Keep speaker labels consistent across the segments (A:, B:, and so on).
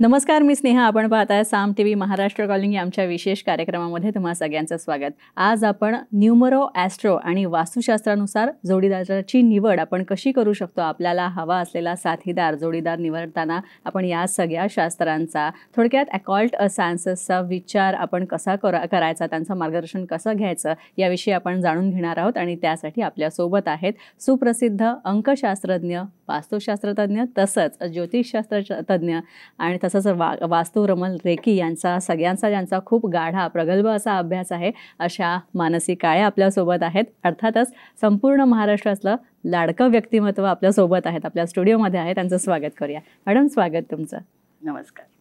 A: नमस्कार मी स्नेहा आपण पाहत आहे Saam T V Maharashtra calling आमच्या विशेष कार्यक्रमामध्ये तुम्हा सगळ्यांचं स्वागत आज आपण न्यूमरो ॲस्ट्रो आणि वास्तुशास्त्रानुसार जोडीदाराची निवड आपण कशी करू शकतो आपल्याला हवा असलेला साथीदार जोडीदार निवडताना आपण या सगळ्या शास्त्रांचा थोडक्यात अकॉल्ट सायन्सेसचा विचार आपण कसा करा करायचा त्यांचं मार्गदर्शन कसं घ्यायचं याविषयी आपण जाणून घेणार आहोत आणि त्यासाठी आपल्यासोबत आहेत सुप्रसिद्ध अंकशास्त्रज्ञ वास्तुशास्त्रतज्ञ तसंच ज्योतिषशास्त्र तज्ज्ञ आणि तसंच वा वास्तू रमल रेकी यांचा सगळ्यांचा ज्यांचा खूप गाढा प्रगल्भ असा अभ्यास आहे अशा मानसी काळे आपल्यासोबत आहेत अर्थातच संपूर्ण महाराष्ट्रातलं लाडकं व्यक्तिमत्व आपल्यासोबत आहेत आपल्या स्टुडिओमध्ये आहे त्यांचं स्वागत करूया मॅडम स्वागत तुमचं नमस्कार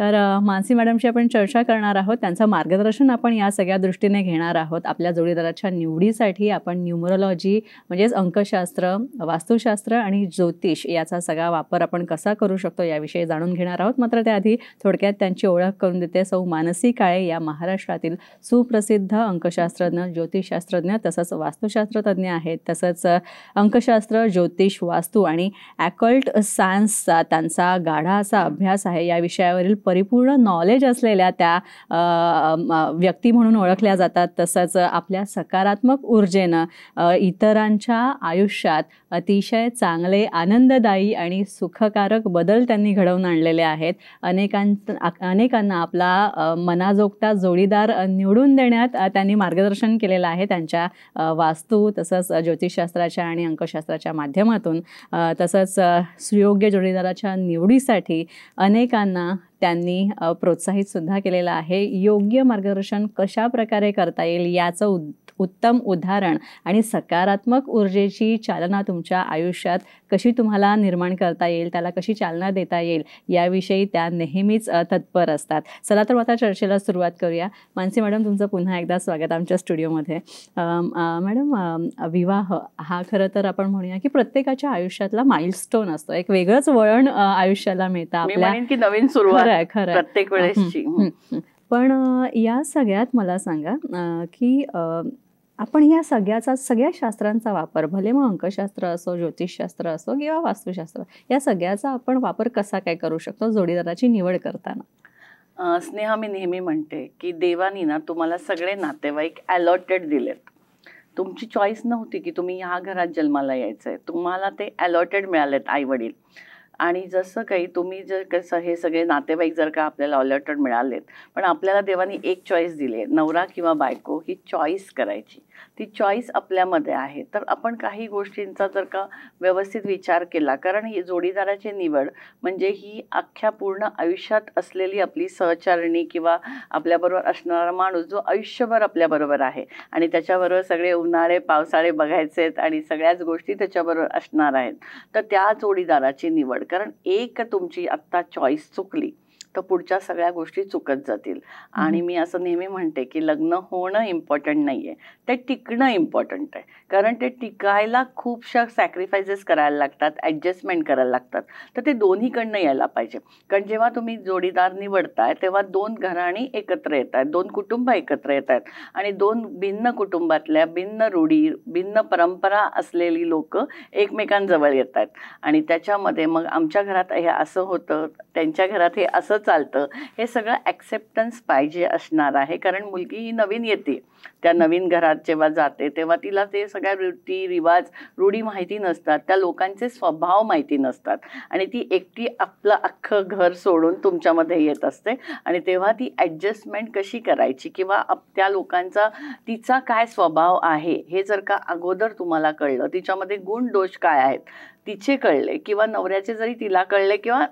A: तर मानसी मॅडमशी आपण चर्चा करणार आहोत त्यांचं मार्गदर्शन आपण या सगळ्या दृष्टीने घेणार आहोत आपल्या जोडीदाराच्या निवडीसाठी आपण न्यूमरोलॉजी म्हणजेच अंकशास्त्र वास्तुशास्त्र आणि ज्योतिष याचा सगळा वापर आपण कसा करू शकतो याविषयी जाणून घेणार आहोत मात्र त्याआधी थोडक्यात त्यांची ओळख करून देते सौ मानसी काळे या महाराष्ट्रातील सुप्रसिद्ध अंकशास्त्रज्ञ ज्योतिषशास्त्रज्ञ तसंच वास्तुशास्त्रतज्ञ आहेत तसंच अंकशास्त्र ज्योतिष वास्तू आणि ॲकल्ट सायन्सचा त्यांचा गाढा असा अभ्यास आहे या विषयावरील परिपूर्ण नॉलेज असलेल्या त्या व्यक्ती म्हणून ओळखल्या जातात तसंच आपल्या सकारात्मक ऊर्जेनं इतरांच्या आयुष्यात अतिशय चांगले आनंददायी आणि सुखकारक बदल त्यांनी घडवून आणलेले आहेत अनेकां अनेकांना आपला मनाजोगता जोडीदार निवडून देण्यात त्यांनी मार्गदर्शन केलेलं आहे त्यांच्या वास्तू तसंच ज्योतिषशास्त्राच्या आणि अंकशास्त्राच्या माध्यमातून तसंच सुयोग्य जोडीदाराच्या निवडीसाठी अनेकांना त्यांनी प्रोत्साहित सुद्धा केलेलं आहे योग्य मार्गदर्शन कशा प्रकारे करता येईल याचं उत्तम उदाहरण आणि सकारात्मक ऊर्जेची चालना तुमच्या आयुष्यात कशी तुम्हाला निर्माण करता येईल त्याला कशी चालना देता येईल याविषयी त्या नेहमीच तत्पर असतात चला तर आता चर्चेला सुरुवात करूया मानसी मॅडम तुमचं पुन्हा एकदा स्वागत आमच्या स्टुडिओमध्ये मॅडम विवाह हा खरं तर आपण म्हणूया की प्रत्येकाच्या आयुष्यातला माइलस्टोन असतो एक वेगळंच वळण आयुष्याला मिळतं आपल्या नवीन सुरुवात प्रत्येक वेळेसची पण या सगळ्यात मला सांगा की आपण या सगळ्याचा सगळ्या शास्त्रांचा वापर भले मग अंकशास्त्र असो ज्योतिषशास्त्र असो किंवा वास्तुशास्त्र या सगळ्याचा आपण वापर कसा काय करू शकतो जोडीदाराची निवड
B: करताना स्नेहा मी नेहमी म्हणते की देवानी ना तुम्हाला सगळे नातेवाईक अलॉटेड दिलेत तुमची चॉईस नव्हती की तुम्ही ह्या घरात जन्माला यायचं तुम्हाला ते अलॉटेड मिळालेत आई वडील आणि जसं काही तुम्ही जर कसं हे सगळे नातेवाईक जर का आपल्याला अलर्टेड मिळालेत पण आपल्याला देवानी एक चॉईस दिली आहे नवरा किंवा बायको ही चॉईस करायची ती चॉईस आपल्यामध्ये आहे तर आपण काही गोष्टींचा जर का व्यवस्थित विचार केला कारण ही जोडीदाराची निवड म्हणजे ही अख्ख्या पूर्ण आयुष्यात असलेली आपली सहचारणी किंवा आपल्याबरोबर असणारा माणूस जो आयुष्यभर आपल्याबरोबर आहे आणि त्याच्याबरोबर सगळे उन्हाळे पावसाळे बघायचे आहेत आणि सगळ्याच गोष्टी त्याच्याबरोबर असणार आहेत तर त्या जोडीदाराची निवड कारण एक तुमची आत्ता चॉईस चुकली तर पुढच्या सगळ्या गोष्टी चुकत जातील आणि मी असं नेहमी म्हणते की लग्न होणं इम्पॉर्टंट नाही आहे ते टिकणं इम्पॉर्टंट आहे कारण ते टिकायला खूपशा सॅक्रिफायसेस करायला लागतात ॲडजस्टमेंट करायला लागतात तर ते दोन्हीकडनं यायला पाहिजे कारण जेव्हा तुम्ही जोडीदार निवडताय तेव्हा दोन घराणी एकत्र येत आहेत दोन कुटुंब एकत्र येत आहेत आणि दोन भिन्न कुटुंबातल्या भिन्न रूढी भिन्न परंपरा असलेली लोक एकमेकांजवळ येत आहेत आणि त्याच्यामध्ये मग आमच्या घरात हे असं होतं त्यांच्या घरात हे असं चालतं हे सगळं ॲक्सेप्टन्स पाहिजे असणार आहे कारण मुलगी ही नवीन येते त्या नवीन घरात जेव्हा जाते तेव्हा तिला ते सगळ्या रीती रिवाज रूढी माहिती नसतात त्या लोकांचे स्वभाव माहिती नसतात आणि ती एकटी आपलं अख्खं घर सोडून तुमच्यामध्ये येत असते आणि तेव्हा ती ॲडजस्टमेंट कशी करायची किंवा त्या लोकांचा तिचा काय स्वभाव आहे हे जर का अगोदर तुम्हाला कळलं तिच्यामध्ये गुण दोष काय आहेत तिचे कळले किंवा नवऱ्याचे जरी तिला कळले किंवा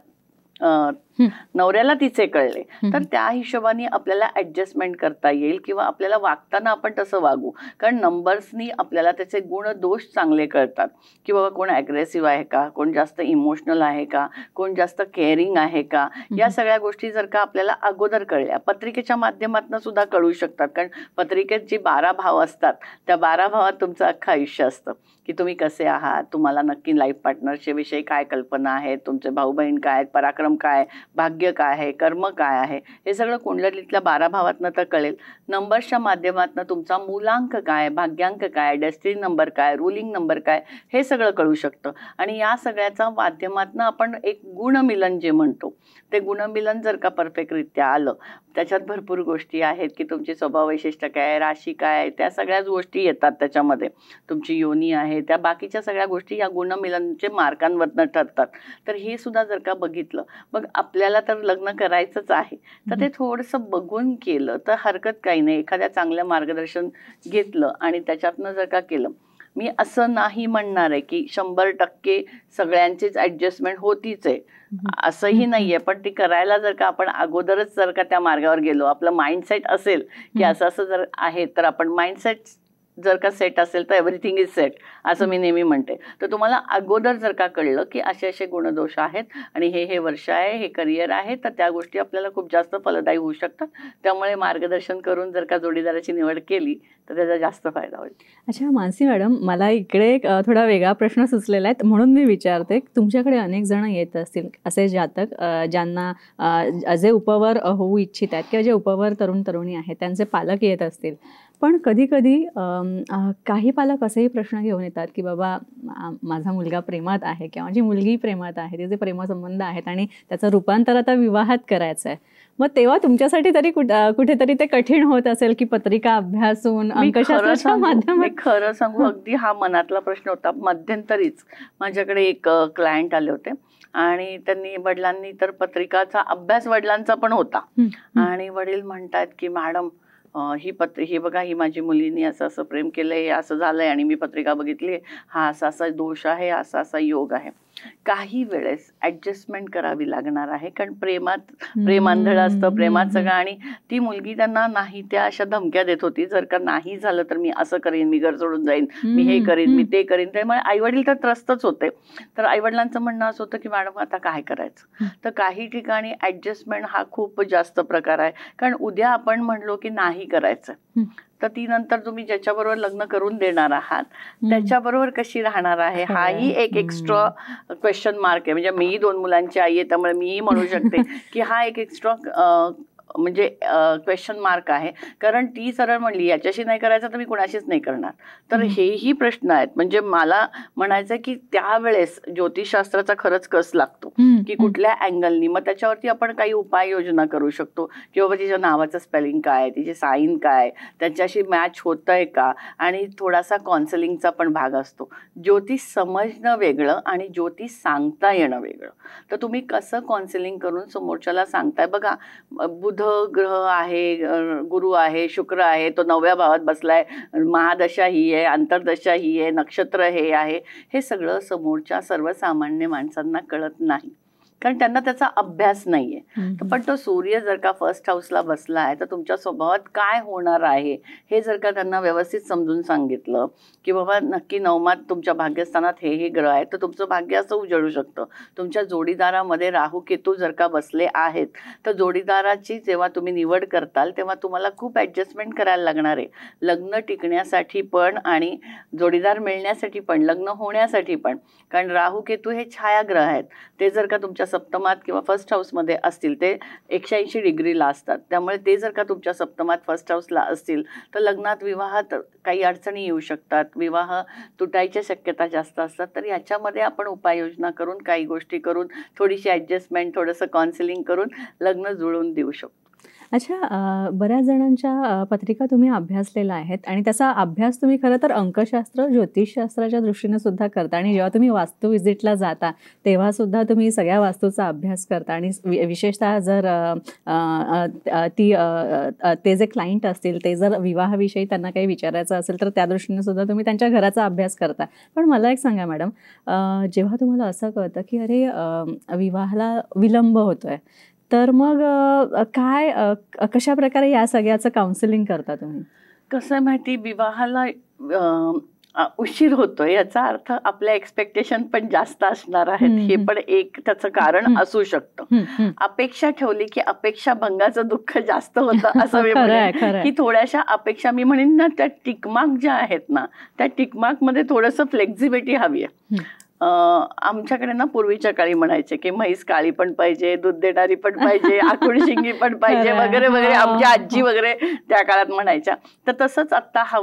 B: नवऱ्याला तिचे कळले तर त्या हिशोबाने आपल्याला ऍडजस्टमेंट करता येईल किंवा आपल्याला वागताना आपण तसं वागू कारण नंबर्सनी आपल्याला त्याचे गुण दोष चांगले कळतात की बाबा कोण ॲग्रेसिव्ह आहे का कोण जास्त इमोशनल आहे का कोण जास्त केअरिंग आहे का या सगळ्या गोष्टी जर का आपल्याला अगोदर कळल्या पत्रिकेच्या माध्यमातून सुद्धा कळू शकतात कारण पत्रिकेत जे बारा भाव असतात त्या बारा भावात तुमचं अख्खं आयुष्य असतं की तुम्ही कसे आहात तुम्हाला नक्की लाईफ विषयी काय कल्पना आहे तुमचे भाऊ बहीण काय आहेत पराक्रम पराक्रम काय भाग्य काय आहे कर्म काय आहे हे सगळं कुंडलीतल्या बारा भावातनं तर कळेल नंबर्सच्या माध्यमातून तुमचा मूलांक काय भाग्यांक काय डेस्टिन नंबर काय रुलिंग नंबर काय हे सगळं कळू शकतं आणि या सगळ्याच्या माध्यमातून आपण एक गुणमिलन जे म्हणतो ते गुणमिलन जर का परफेक्टरित्या आलं त्याच्यात भरपूर गोष्टी आहेत की तुमची स्वभाव वैशिष्ट्य काय आहे राशी काय आहे त्या सगळ्याच गोष्टी येतात त्याच्यामध्ये तुमची योनी आहे त्या बाकीच्या सगळ्या गोष्टी या गुणमिलनचे मार्कांवरनं ठरतात तर हे सुद्धा जर का बघितलं मग आपल्याला तर लग्न करायचंच आहे तर ते थोडंसं बघून केलं तर हरकत काही नाही एखाद्या चांगल्या मार्गदर्शन घेतलं आणि त्याच्यातनं जर का केलं मी असं नाही म्हणणार आहे की शंभर टक्के सगळ्यांचीच ॲडजस्टमेंट होतीच आहे असंही नाहीये पण ती करायला जर का आपण अगोदरच जर का त्या मार्गावर गेलो आपलं माइंडसेट असेल की असं असं जर आहे तर आपण माइंडसेट जर का सेट असेल तर एव्हरीथिंग इज सेट असं मी नेहमी म्हणते तर तुम्हाला अगोदर जर का कळलं की असे असे गुणदोष आहेत आणि हे हे वर्ष आहे हे करिअर आहे तर त्या गोष्टी आपल्याला खूप जास्त फलदायी होऊ शकतात त्यामुळे मार्गदर्शन करून जर का जोडीदाराची निवड केली तर त्याचा जास्त फायदा होईल
A: अच्छा मानसी मॅडम मला इकडे एक थोडा वेगळा प्रश्न सुचलेला आहे म्हणून मी विचारते तुमच्याकडे अनेक जण येत असतील असे जातक ज्यांना जे उपवर होऊ इच्छित आहेत किंवा जे उपवर तरुण तरुणी आहेत त्यांचे पालक येत असतील पण कधीकधी काही पालक असेही प्रश्न घेऊन येतात की बाबा माझा मुलगा प्रेमात आहे किंवा माझी मुलगी प्रेमात आहे तिचे प्रेमसंबंध आहेत आणि त्याचं रूपांतर आता विवाहात करायचं आहे मग तेव्हा तुमच्यासाठी तरी कुठेतरी ते कठीण होत असेल की पत्रिका अभ्यासून
B: माध्यम खरं सांगू अगदी हा मनातला प्रश्न होता मध्यंतरीच माझ्याकडे एक क्लायंट आले होते आणि त्यांनी वडिलांनी तर पत्रिकाचा अभ्यास वडिलांचा पण होता आणि वडील म्हणतात की मॅडम ही पत्र ही बघा ही माझी मुलीने असं असं प्रेम केलं आहे असं झालं आहे आणि मी पत्रिका बघितली हा असा असा दोष आहे असा असा योग आहे काही वेळेस ऍडजस्टमेंट करावी लागणार आहे कारण प्रेमात प्रेमांधळ असतं प्रेमात सगळं आणि ती मुलगी त्यांना नाही त्या अशा धमक्या देत होती जर का नाही झालं तर मी असं करेन मी घर सोडून जाईन मी हे करेन मी ते करेन त्यामुळे आईवडील तर त्रस्तच होते तर आईवडिलांचं म्हणणं असं होतं की मॅडम आता काय करायचं तर काही ठिकाणी ऍडजस्टमेंट हा खूप जास्त प्रकार आहे कारण उद्या आपण म्हणलो की नाही करायचं तर ती नंतर तुम्ही ज्याच्याबरोबर लग्न करून देणार आहात त्याच्याबरोबर कशी राहणार आहे हो. हाही एक एक्स्ट्रा क्वेश्चन मार्क आहे म्हणजे मी दोन मुलांची आई आहे त्यामुळे मीही म्हणू शकते की हा एक एक्स्ट्रा म्हणजे क्वेश्चन मार्क आहे कारण ती सरळ म्हणली याच्याशी नाही करायचं तर मी कुणाशीच नाही करणार तर हेही प्रश्न आहेत म्हणजे मला म्हणायचं की त्यावेळेस ज्योतिषशास्त्राचा खरंच कस लागतो की कुठल्या अँगलनी मग त्याच्यावरती आपण काही उपाययोजना करू शकतो की बाबा तिच्या नावाचं स्पेलिंग काय तिचे साईन काय त्याच्याशी मॅच होत आहे का आणि थोडासा कॉन्सलिंगचा पण भाग असतो ज्योतिष समजणं वेगळं आणि ज्योतिष सांगता येणं वेगळं तर तुम्ही कसं कॉन्सलिंग करून समोरच्याला सांगताय बघा बुद्ध बुध ग्रह आहे गुरु आहे शुक्र आहे तो नवव्या भावात बसलाय महादशा ही आहे अंतरदशा ही आहे नक्षत्र हे आहे हे सगळं समोरच्या सर्वसामान्य माणसांना कळत नाही कारण त्यांना त्याचा अभ्यास नाहीये पण तो सूर्य जर का फर्स्ट हाऊसला बसला आहे तर तुमच्या स्वभावात काय होणार आहे हे जर का त्यांना व्यवस्थित समजून सांगितलं की बाबा नक्की नवमात तुमच्या भाग्यस्थानात हे हे ग्रह आहेत तर तुमचं भाग्य असं उजळू शकतं तुमच्या जोडीदारामध्ये राहू केतू जर का बसले आहेत तर जोडीदाराची जेव्हा तुम्ही निवड करताल तेव्हा तुम्हाला खूप ऍडजस्टमेंट करायला लागणार आहे लग्न टिकण्यासाठी पण आणि जोडीदार मिळण्यासाठी पण लग्न होण्यासाठी पण कारण राहू केतू हे छायाग्रह आहेत ते जर का तुमच्या सप्तमात किंवा फर्स्ट हाऊसमध्ये असतील ते एकशे ऐंशी डिग्रीला असतात त्यामुळे ते जर का तुमच्या सप्तमात फर्स्ट हाऊसला असतील तर लग्नात विवाहात काही अडचणी येऊ शकतात विवाह तुटायच्या शक्यता जास्त असतात तर याच्यामध्ये आपण उपाययोजना करून काही गोष्टी करून थोडीशी ॲडजस्टमेंट थोडंसं काउन्सिलिंग करून लग्न जुळवून देऊ शकतो
A: अच्छा बऱ्याच जणांच्या पत्रिका तुम्ही अभ्यासलेल्या आहेत आणि त्याचा अभ्यास तुम्ही खरं तर अंकशास्त्र ज्योतिषशास्त्राच्या दृष्टीने सुद्धा करता आणि जेव्हा तुम्ही वास्तू व्हिजिटला जाता तेव्हा सुद्धा तुम्ही सगळ्या वास्तूचा अभ्यास करता आणि विशेषतः जर ती ते जे क्लायंट असतील ते जर विवाहाविषयी त्यांना काही विचारायचं असेल तर त्या दृष्टीने सुद्धा तुम्ही त्यांच्या घराचा अभ्यास करता पण मला एक सांगा मॅडम जेव्हा तुम्हाला असं कळतं की अरे विवाहाला विलंब होतोय तर मग काय कशा प्रकारे या सगळ्याचं काउन्सिलिंग करता तुम्ही
B: कसं माहिती विवाहाला उशीर होतो याचा अर्थ आपल्या एक्सपेक्टेशन पण जास्त असणार आहेत हे पण एक त्याचं कारण असू शकतं अपेक्षा ठेवली की अपेक्षा भंगाचं दुःख जास्त होतं असं मी म्हणेन की थोड्याशा अपेक्षा मी म्हणेन ना त्या टिकमार्क ज्या आहेत ना त्या टिकमार्क मध्ये थोडस फ्लेक्झिबिलिटी हवी आहे आमच्याकडे ना पूर्वीच्या काळी म्हणायचे की म्हैस काळी पण पाहिजे दूध देणारी पण पाहिजे आखूड शिंगी पण पाहिजे वगैरे वगैरे हो. आमची आजी वगैरे त्या काळात म्हणायच्या तर तसंच आत्ता हा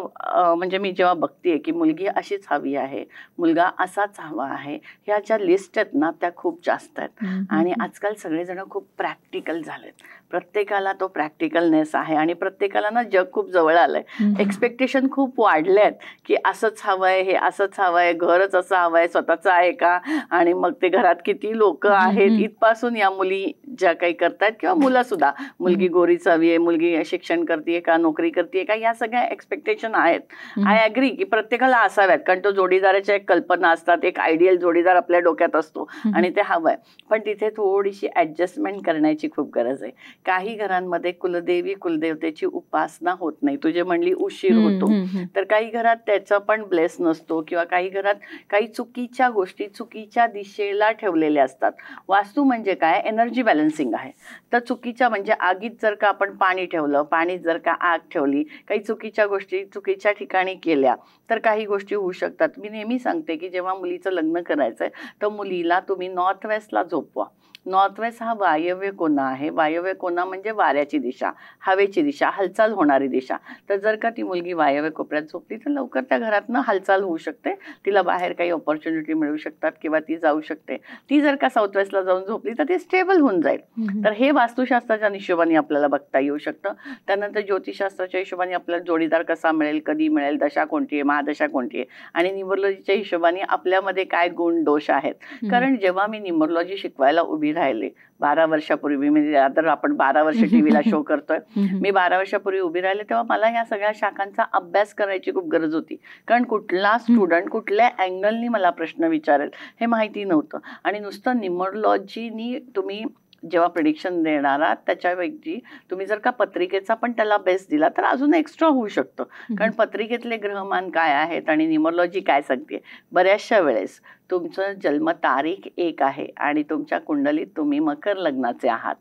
B: म्हणजे मी जेव्हा बघते की मुलगी अशीच हवी आहे मुलगा असाच हवा आहे ह्या ज्या लिस्ट आहेत ना त्या खूप जास्त आहेत आणि आजकाल सगळेजण खूप प्रॅक्टिकल झालेत प्रत्येकाला तो प्रॅक्टिकलनेस आहे आणि प्रत्येकाला ना जग खूप जवळ आलंय एक्सपेक्टेशन खूप वाढले आहेत की असंच हवंय हे असंच हवंय घरच असं हवंय स्वतःच आहे का आणि मग ते घरात किती लोक आहेत इथपासून या मुली ज्या काही करतात किंवा मुलं सुद्धा मुलगी गोरी आहे मुलगी शिक्षण करते का नोकरी करते का या सगळ्या एक्सपेक्टेशन आहेत आय अग्री की प्रत्येकाला असाव्यात कारण तो जोडीदाराच्या एक कल्पना असतात एक आयडियल जोडीदार आपल्या डोक्यात असतो आणि ते हवंय पण तिथे थोडीशी ऍडजस्टमेंट करण्याची खूप गरज आहे काही घरांमध्ये कुलदेवी कुलदेवतेची उपासना होत नाही तुझे म्हणली उशीर होतो तर काही घरात त्याचा पण ब्लेस नसतो किंवा काही घरात काही चुकीच्या गोष्टी चुकीच्या दिशेला ठेवलेल्या असतात वास्तू म्हणजे काय एनर्जी बॅलन्सिंग आहे तर चुकीच्या म्हणजे आगीत जर का आपण पाणी ठेवलं पाणी जर का आग ठेवली काही चुकीच्या गोष्टी चुकीच्या ठिकाणी केल्या तर काही गोष्टी होऊ शकतात मी नेहमी सांगते की जेव्हा मुलीचं लग्न करायचं आहे तर मुलीला तुम्ही नॉर्थ वेस्टला झोपवा नॉर्थ वेस्ट हा वायव्य कोना आहे वायव्य कोना म्हणजे वाऱ्याची दिशा हवेची दिशा हालचाल होणारी दिशा तर जर का ती मुलगी वायव्य कोपऱ्यात झोपली तर लवकर त्या घरातनं हालचाल होऊ शकते तिला बाहेर काही ऑपॉर्च्युनिटी मिळू शकतात किंवा ती जाऊ शकते ती जर का साऊथ जाऊन झोपली तर ती स्टेबल होऊन जाईल तर हे वास्तुशास्त्राच्या हिशोबाने आपल्याला बघता येऊ शकतं त्यानंतर ज्योतिषशास्त्राच्या हिशोबाने आपल्याला जोडीदार कसा मिळेल कधी मिळेल दशा कोणती आहे महादशा कोणती आहे आणि न्यूमरोलॉजीच्या हिशोबाने आपल्यामध्ये काय गुण दोष आहेत कारण जेव्हा मी न्यूमरोलॉजी शिकवायला उभी राहिले बारा वर्षापूर्वी म्हणजे आता आपण बारा वर्ष टीव्हीला शो करतोय मी बारा वर्षापूर्वी उभी राहिले तेव्हा मला या सगळ्या शाखांचा अभ्यास करायची खूप गरज होती कारण कुठला स्टुडंट कुठल्या अँगलनी मला प्रश्न विचारेल हे माहिती नव्हतं आणि नुसतं निमोलॉजीनी तुम्ही जेव्हा प्रिडिक्शन देणारा त्याच्याऐवजी तुम्ही जर का पत्रिकेचा पण त्याला बेस दिला तर अजून एक्स्ट्रा होऊ शकतो कारण पत्रिकेतले ग्रहमान काय आहेत आणि निमोलॉजी काय सांगते बऱ्याचशा वेळेस तुमचं जन्मतारीख एक आहे आणि तुमच्या कुंडलीत तुम्ही मकर लग्नाचे आहात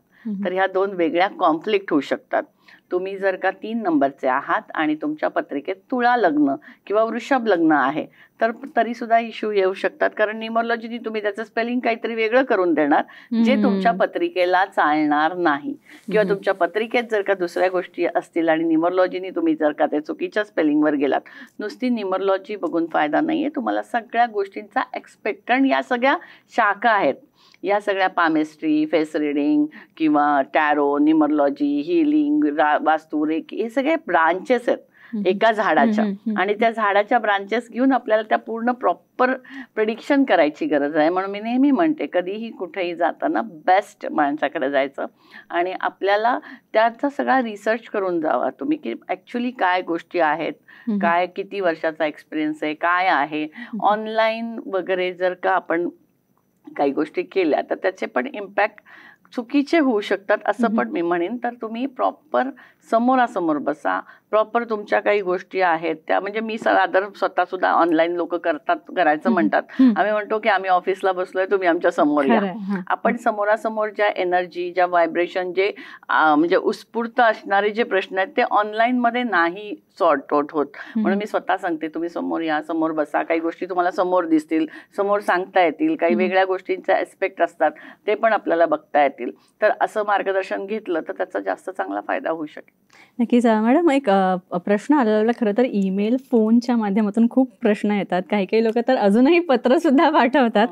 B: तर ह्या दोन वेगळ्या कॉन्फ्लिक्ट होऊ शकतात तुम्ही जर का तीन नंबरचे आहात आणि तुमच्या पत्रिकेत तुळा लग्न किंवा वृषभ लग्न आहे तर तरी सुद्धा इश्यू येऊ शकतात कारण न्युमॉलॉजीनी तुम्ही त्याचं स्पेलिंग काहीतरी वेगळं करून देणार जे तुमच्या पत्रिकेला चालणार नाही किंवा तुमच्या पत्रिकेत जर का दुसऱ्या गोष्टी असतील आणि न्युमॉलॉजीनी तुम्ही जर का त्या चुकीच्या स्पेलिंगवर गेलात नुसती न्युमॉलॉजी बघून फायदा नाहीये तुम्हाला सगळ्या गोष्टींचा एक्सपेक्टंट या सगळ्या शाखा आहेत या सगळ्या पामेस्ट्री फेस रिडिंग किंवा टॅरो निमरलॉजी हिलिंग वास्तू हे सगळे ब्रांचेस आहेत एका झाडाच्या आणि त्या झाडाच्या ब्रांचेस घेऊन आपल्याला त्या पूर्ण प्रॉपर प्रिडिक्शन करायची गरज आहे म्हणून मी नेहमी म्हणते कधीही कुठेही जाताना बेस्ट माणसाकडे जायचं आणि आपल्याला त्याचा सगळा रिसर्च करून जावा तुम्ही की ऍक्च्युली काय गोष्टी आहेत काय किती वर्षाचा एक्सपिरियन्स आहे काय आहे ऑनलाईन वगैरे जर का आपण काही गोष्टी केल्या तर त्याचे पण इम्पॅक्ट चुकीचे होऊ शकतात असं पण मी म्हणेन तर तुम्ही प्रॉपर समोरासमोर बसा प्रॉपर तुमच्या काही गोष्टी आहेत त्या म्हणजे मी साधारण स्वतः सुद्धा ऑनलाईन लोक करतात करायचं म्हणतात आम्ही म्हणतो की आम्ही ऑफिसला बसलोय तुम्ही आमच्या समोर या आपण समोरासमोर ज्या एनर्जी ज्या व्हायब्रेशन जे म्हणजे उत्स्फूर्त असणारे जे प्रश्न आहेत ते ऑनलाईन मध्ये नाही सॉर्ट आउट होत म्हणून मी स्वतः सांगते तुम्ही समोर या समोर बसा काही गोष्टी तुम्हाला समोर दिसतील समोर सांगता येतील काही वेगळ्या गोष्टींचा एस्पेक्ट असतात ते पण आपल्याला बघता येतील तर असं मार्गदर्शन घेतलं तर त्याचा जास्त चांगला फायदा होऊ शकेल
A: नक्कीच मॅडम एक प्रश्न आलेला खरं तर ईमेल फोनच्या माध्यमातून खूप प्रश्न येतात काही काही लोक तर अजूनही पत्रसुद्धा पाठवतात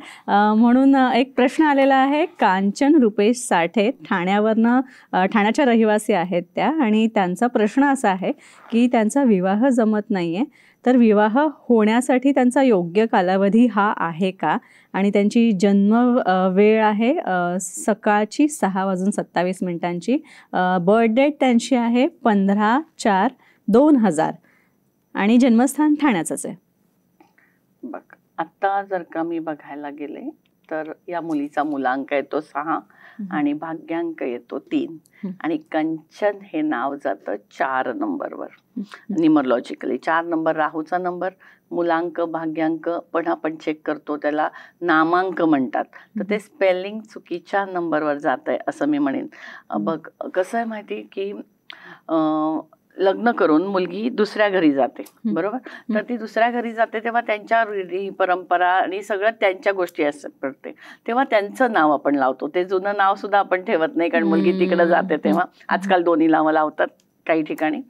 A: म्हणून एक प्रश्न आलेला आहे कांचन रुपेश साठे ठाण्यावरनं ठाण्याच्या रहिवासी आहेत त्या आणि त्यांचा प्रश्न असा आहे की त्यांचा विवाह जमत नाही आहे तर विवाह होण्यासाठी त्यांचा योग्य कालावधी हा आहे का आणि त्यांची जन्म वेळ आहे सकाळची सहा वाजून सत्तावीस मिनिटांची बर्थ त्यांची आहे पंधरा चार दोन हजार आणि जन्मस्थान ठाण्याचंच आहे
B: बघ आता जर का मी बघायला गेले तर या मुलीचा मुलांक येतो सहा आणि भाग्यांक येतो तीन आणि कंचन हे नाव जातं चार नंबरवर निमरलॉजिकली चार नंबर राहूचा नंबर मुलांक भाग्यांक पण आपण चेक करतो त्याला नामांक म्हणतात तर ते स्पेलिंग चुकीच्या नंबरवर जात आहे असं मी म्हणेन बघ कसं आहे माहिती की लग्न करून मुलगी दुसऱ्या घरी जाते बरोबर तर ती दुसऱ्या घरी जाते तेव्हा त्यांच्या रीडी परंपरा आणि सगळं त्यांच्या गोष्टी पडते तेव्हा त्यांचं नाव आपण लावतो ते जुनं नाव सुद्धा आपण ठेवत नाही कारण मुलगी तिकडे जाते तेव्हा आजकाल दोन्ही नावं लावतात काही ठिकाणी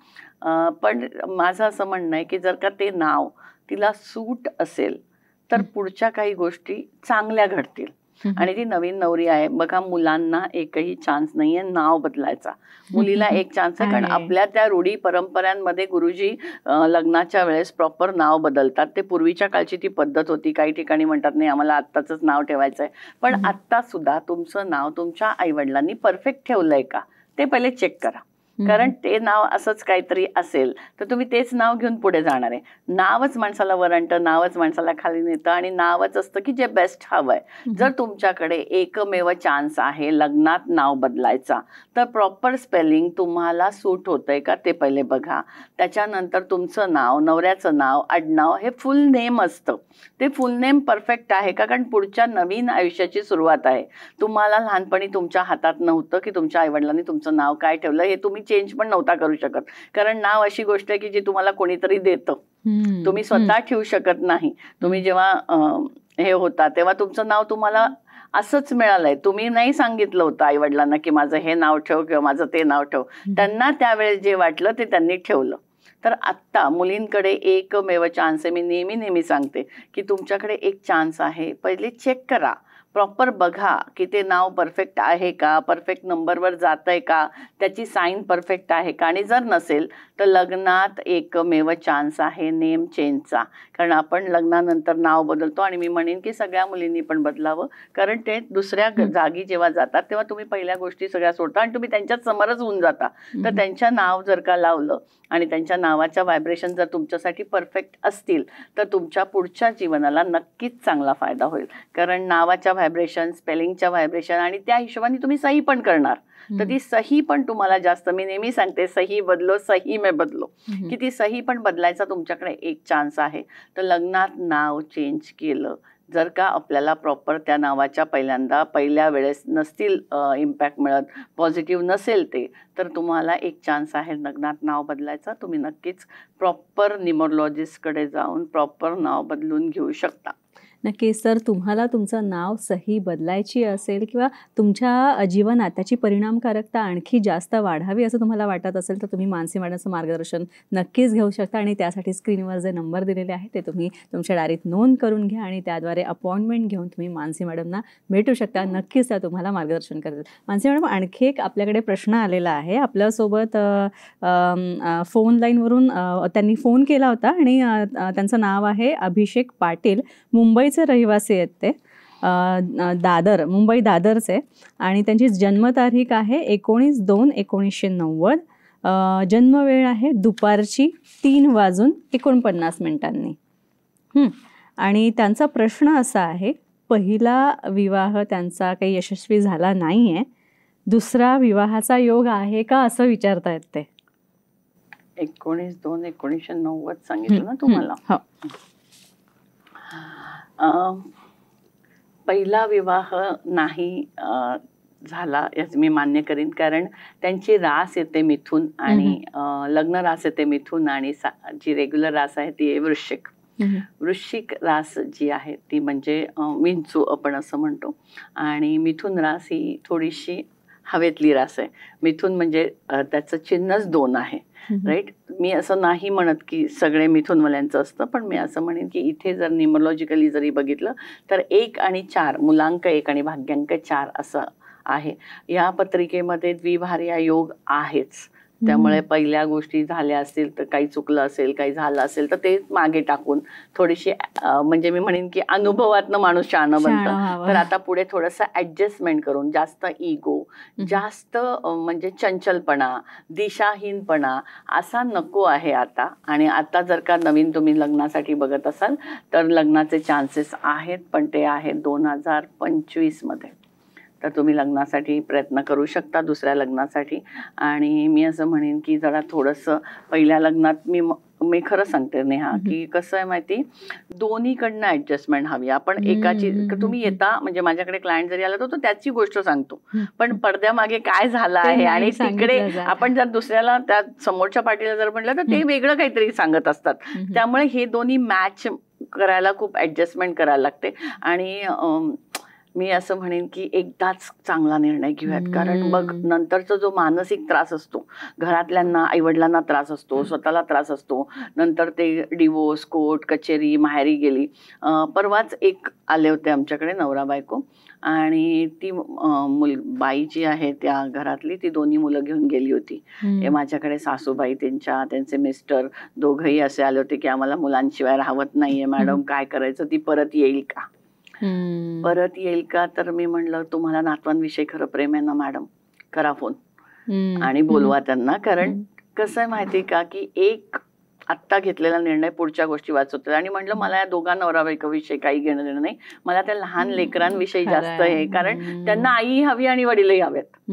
B: पण माझं असं म्हणणं आहे की जर का ते नाव तिला सूट असेल तर पुढच्या काही गोष्टी चांगल्या घडतील आणि ती नवीन नवरी आहे बघा मुलांना एकही चान्स नाहीये नाव बदलायचा मुलीला एक चान्स आहे कारण आपल्या त्या रूढी परंपरांमध्ये गुरुजी लग्नाच्या वेळेस प्रॉपर नाव बदलतात ते पूर्वीच्या काळची ती पद्धत होती काही ठिकाणी म्हणतात नाही आम्हाला आत्ताच नाव ठेवायचं पण आत्ता सुद्धा तुमचं नाव तुमच्या आईवडिलांनी परफेक्ट ठेवलंय का ते पहिले चेक करा कारण ते नाव असंच काहीतरी असेल तर तुम्ही तेच नाव घेऊन पुढे जाणार आहे नावच माणसाला वरणतं नावच माणसाला खाली नेतं आणि नावच असतं की जे बेस्ट हवंय जर तुमच्याकडे एकमेव चान्स आहे लग्नात नाव बदलायचा तर प्रॉपर स्पेलिंग तुम्हाला सूट होतंय का ते पहिले बघा त्याच्यानंतर तुमचं नाव नवऱ्याचं नाव आडनाव हे फुल नेम असतं ते फुल नेम परफेक्ट आहे का कारण पुढच्या नवीन आयुष्याची सुरुवात आहे तुम्हाला लहानपणी तुमच्या हातात नव्हतं की तुमच्या आईवडिलांनी तुमचं नाव काय ठेवलं हे तुम्ही चेंज पण नव्हता करू शकत कारण नाव अशी गोष्ट आहे की जी तुम्हाला कोणीतरी देतं तुम्ही स्वतः ठेवू शकत नाही तुम्ही जेव्हा हे होता तेव्हा तुमचं नाव तुम्हाला असंच मिळालंय तुम्ही नाही सांगितलं होतं आई वडिलांना की माझं हे नाव ठेव किंवा माझं ते नाव ठेव त्यांना त्यावेळेस जे वाटलं ते त्यांनी ठेवलं तर आत्ता मुलींकडे एकमेव चान्स आहे मी नेहमी नेहमी सांगते की तुमच्याकडे एक चान्स आहे पहिले चेक करा प्रॉपर बघा की ते नाव परफेक्ट आहे का परफेक्ट नंबरवर जात आहे का त्याची साईन परफेक्ट आहे का आणि जर नसेल तर लग्नात एकमेव चान्स आहे नेम चेंजचा कारण आपण लग्नानंतर नाव बदलतो आणि मी म्हणेन की सगळ्या मुलींनी पण बदलावं कारण ते दुसऱ्या जागी जेव्हा जातात तेव्हा तुम्ही पहिल्या गोष्टी सगळ्या सोडता आणि तुम्ही त्यांच्या समोरच होऊन जाता तर त्यांच्या नाव जर का लावलं आणि त्यांच्या नावाच्या व्हायब्रेशन जर तुमच्यासाठी परफेक्ट असतील तर तुमच्या पुढच्या जीवनाला नक्कीच चांगला फायदा होईल कारण नावाच्या व्हायब्रेशन स्पेलिंगच्या व्हायब्रेशन आणि त्या हिशोबाने तुम्ही सही पण करणार तर ती सही पण तुम्हाला जास्त मी नेहमी सांगते सही बदलो सही मे बदलो की ती सही पण बदलायचा तुमच्याकडे एक चान्स आहे तर लग्नात नाव चेंज केलं जर का आपल्याला प्रॉपर त्या नावाच्या पहिल्यांदा पहिल्या वेळेस नसतील इम्पॅक्ट मिळत पॉझिटिव्ह नसेल ते तर तुम्हाला एक चान्स आहे लग्नात नाव बदलायचा तुम्ही नक्कीच प्रॉपर निमोलॉजिस्टकडे जाऊन प्रॉपर नाव बदलून घेऊ शकता
A: नक्की सर तुम्हाला तुमचं नाव सही बदलायची असेल किंवा तुमच्या जीवनात त्याची परिणामकारकता आणखी जास्त वाढावी असं तुम्हाला वाटत असेल तर तुम्ही मानसी मॅडमचं मार्गदर्शन नक्कीच घेऊ शकता आणि त्यासाठी स्क्रीनवर जे नंबर दिलेले आहेत ते तुम्ही तुमच्या डायरीत नोंद करून घ्या आणि त्याद्वारे अपॉइंटमेंट घेऊन तुम्ही मानसी मॅडमना भेटू शकता नक्कीच त्या तुम्हाला मार्गदर्शन करतील मानसी मॅडम आणखी एक आपल्याकडे प्रश्न आलेला आहे आपल्यासोबत फोन लाईनवरून त्यांनी फोन केला होता आणि त्यांचं नाव आहे अभिषेक पाटील मुंबईत मुंबईचे रहिवासी आहेत ते दादर मुंबई दादरचे आणि त्यांची जन्मतारीख आहे एकोणीस दोन एकोणीसशे नव्वद जन्मवेळ आहे दुपारची तीन वाजून एकोणपन्नास मिनिटांनी आणि त्यांचा प्रश्न असा आहे पहिला विवाह त्यांचा काही यशस्वी झाला नाही आहे दुसरा विवाहाचा योग आहे का असं आहेत ते
B: एकोणीस दोन एकोणीसशे नव्वद सांगितलं ना तुम्हाला हो. पहिला विवाह नाही झाला याच मी मान्य करीन कारण त्यांची रास येते मिथून आणि लग्न रास येते मिथून आणि जी रेग्युलर रास आहे ती वृश्चिक वृश्चिक रास जी आहे ती म्हणजे विंचू आपण असं म्हणतो आणि मिथून रास ही थोडीशी हवेतली रास आहे मिथून म्हणजे त्याचं चिन्हच दोन आहे राईट मी असं नाही म्हणत की सगळे मिथूनवाल्यांचं असतं पण मी असं म्हणेन की इथे जर न्युमरॉलॉजिकली जरी बघितलं तर एक आणि चार मुलांक एक आणि भाग्यांक चार असं आहे या पत्रिकेमध्ये द्विभार्या योग आहेच त्यामुळे पहिल्या गोष्टी झाल्या असतील तर काही चुकलं असेल काही झालं असेल तर ते मागे टाकून थोडीशी म्हणजे मी म्हणेन की अनुभवातनं माणूस शाणं बनतं तर आता पुढे थोडंसं ऍडजस्टमेंट करून जास्त इगो जास्त म्हणजे चंचलपणा दिशाहीनपणा असा नको आहे आता आणि आता जर का नवीन तुम्ही लग्नासाठी बघत असाल तर लग्नाचे चान्सेस आहेत पण ते आहेत दोन हजार मध्ये तर तुम्ही लग्नासाठी प्रयत्न करू शकता दुसऱ्या लग्नासाठी आणि मी असं म्हणेन की जरा थोडंसं पहिल्या लग्नात मी मी खरं सांगते नेहा की कसं आहे माहिती दोन्हीकडनं ऍडजस्टमेंट हवी आपण एकाची तुम्ही येता म्हणजे माझ्याकडे क्लायंट जरी आला तर त्याची गोष्ट सांगतो पण पडद्यामागे काय झालं आहे आणि तिकडे आपण जर दुसऱ्याला त्या समोरच्या पार्टीला जर म्हटलं तर ते वेगळं काहीतरी सांगत असतात त्यामुळे हे दोन्ही मॅच करायला खूप ऍडजस्टमेंट करायला लागते आणि मी असं म्हणेन की एकदाच चांगला निर्णय घेऊयात कारण मग नंतरचा जो मानसिक त्रास असतो घरातल्यांना आईवडिलांना त्रास असतो स्वतःला त्रास असतो नंतर ते डिवोर्स कोर्ट कचेरी माहेरी गेली परवाच एक आले होते आमच्याकडे नवरा बायको आणि ती मुल बाई जी आहे त्या घरातली ती दोन्ही मुलं घेऊन गेली होती ते माझ्याकडे सासूबाई त्यांच्या त्यांचे मिस्टर दोघही असे आले होते की आम्हाला मुलांशिवाय राहत नाहीये मॅडम काय करायचं ती परत येईल का परत येईल का तर मी म्हणलं तुम्हाला नातवांविषयी खरं प्रेम आहे ना मॅडम करा फोन आणि बोलवा त्यांना कारण कसं आहे माहिती का की एक आत्ता घेतलेला निर्णय पुढच्या गोष्टी वाचवतो आणि म्हटलं मला या दोघा विषय काही घेणं देणं नाही मला त्या लहान लेकरांविषयी जास्त आहे कारण त्यांना आई हवी आणि वडीलही हवेत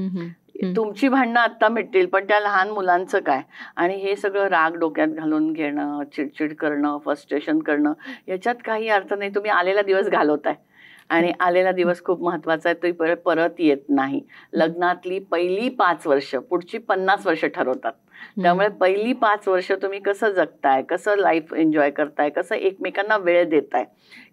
B: तुमची भांडणं आता मिटतील पण त्या लहान मुलांचं काय आणि हे सगळं राग डोक्यात घालून घेणं चिडचिड करणं फ्रस्ट्रेशन करणं याच्यात काही अर्थ नाही तुम्ही आलेला दिवस घालवताय आणि आलेला दिवस खूप महत्वाचा आहे तो परत परत येत नाही लग्नातली पहिली पाच वर्ष पुढची पन्नास वर्ष ठरवतात त्यामुळे पहिली पाच वर्ष तुम्ही कसं जगताय कसं लाईफ एन्जॉय करताय कसं एकमेकांना वेळ देताय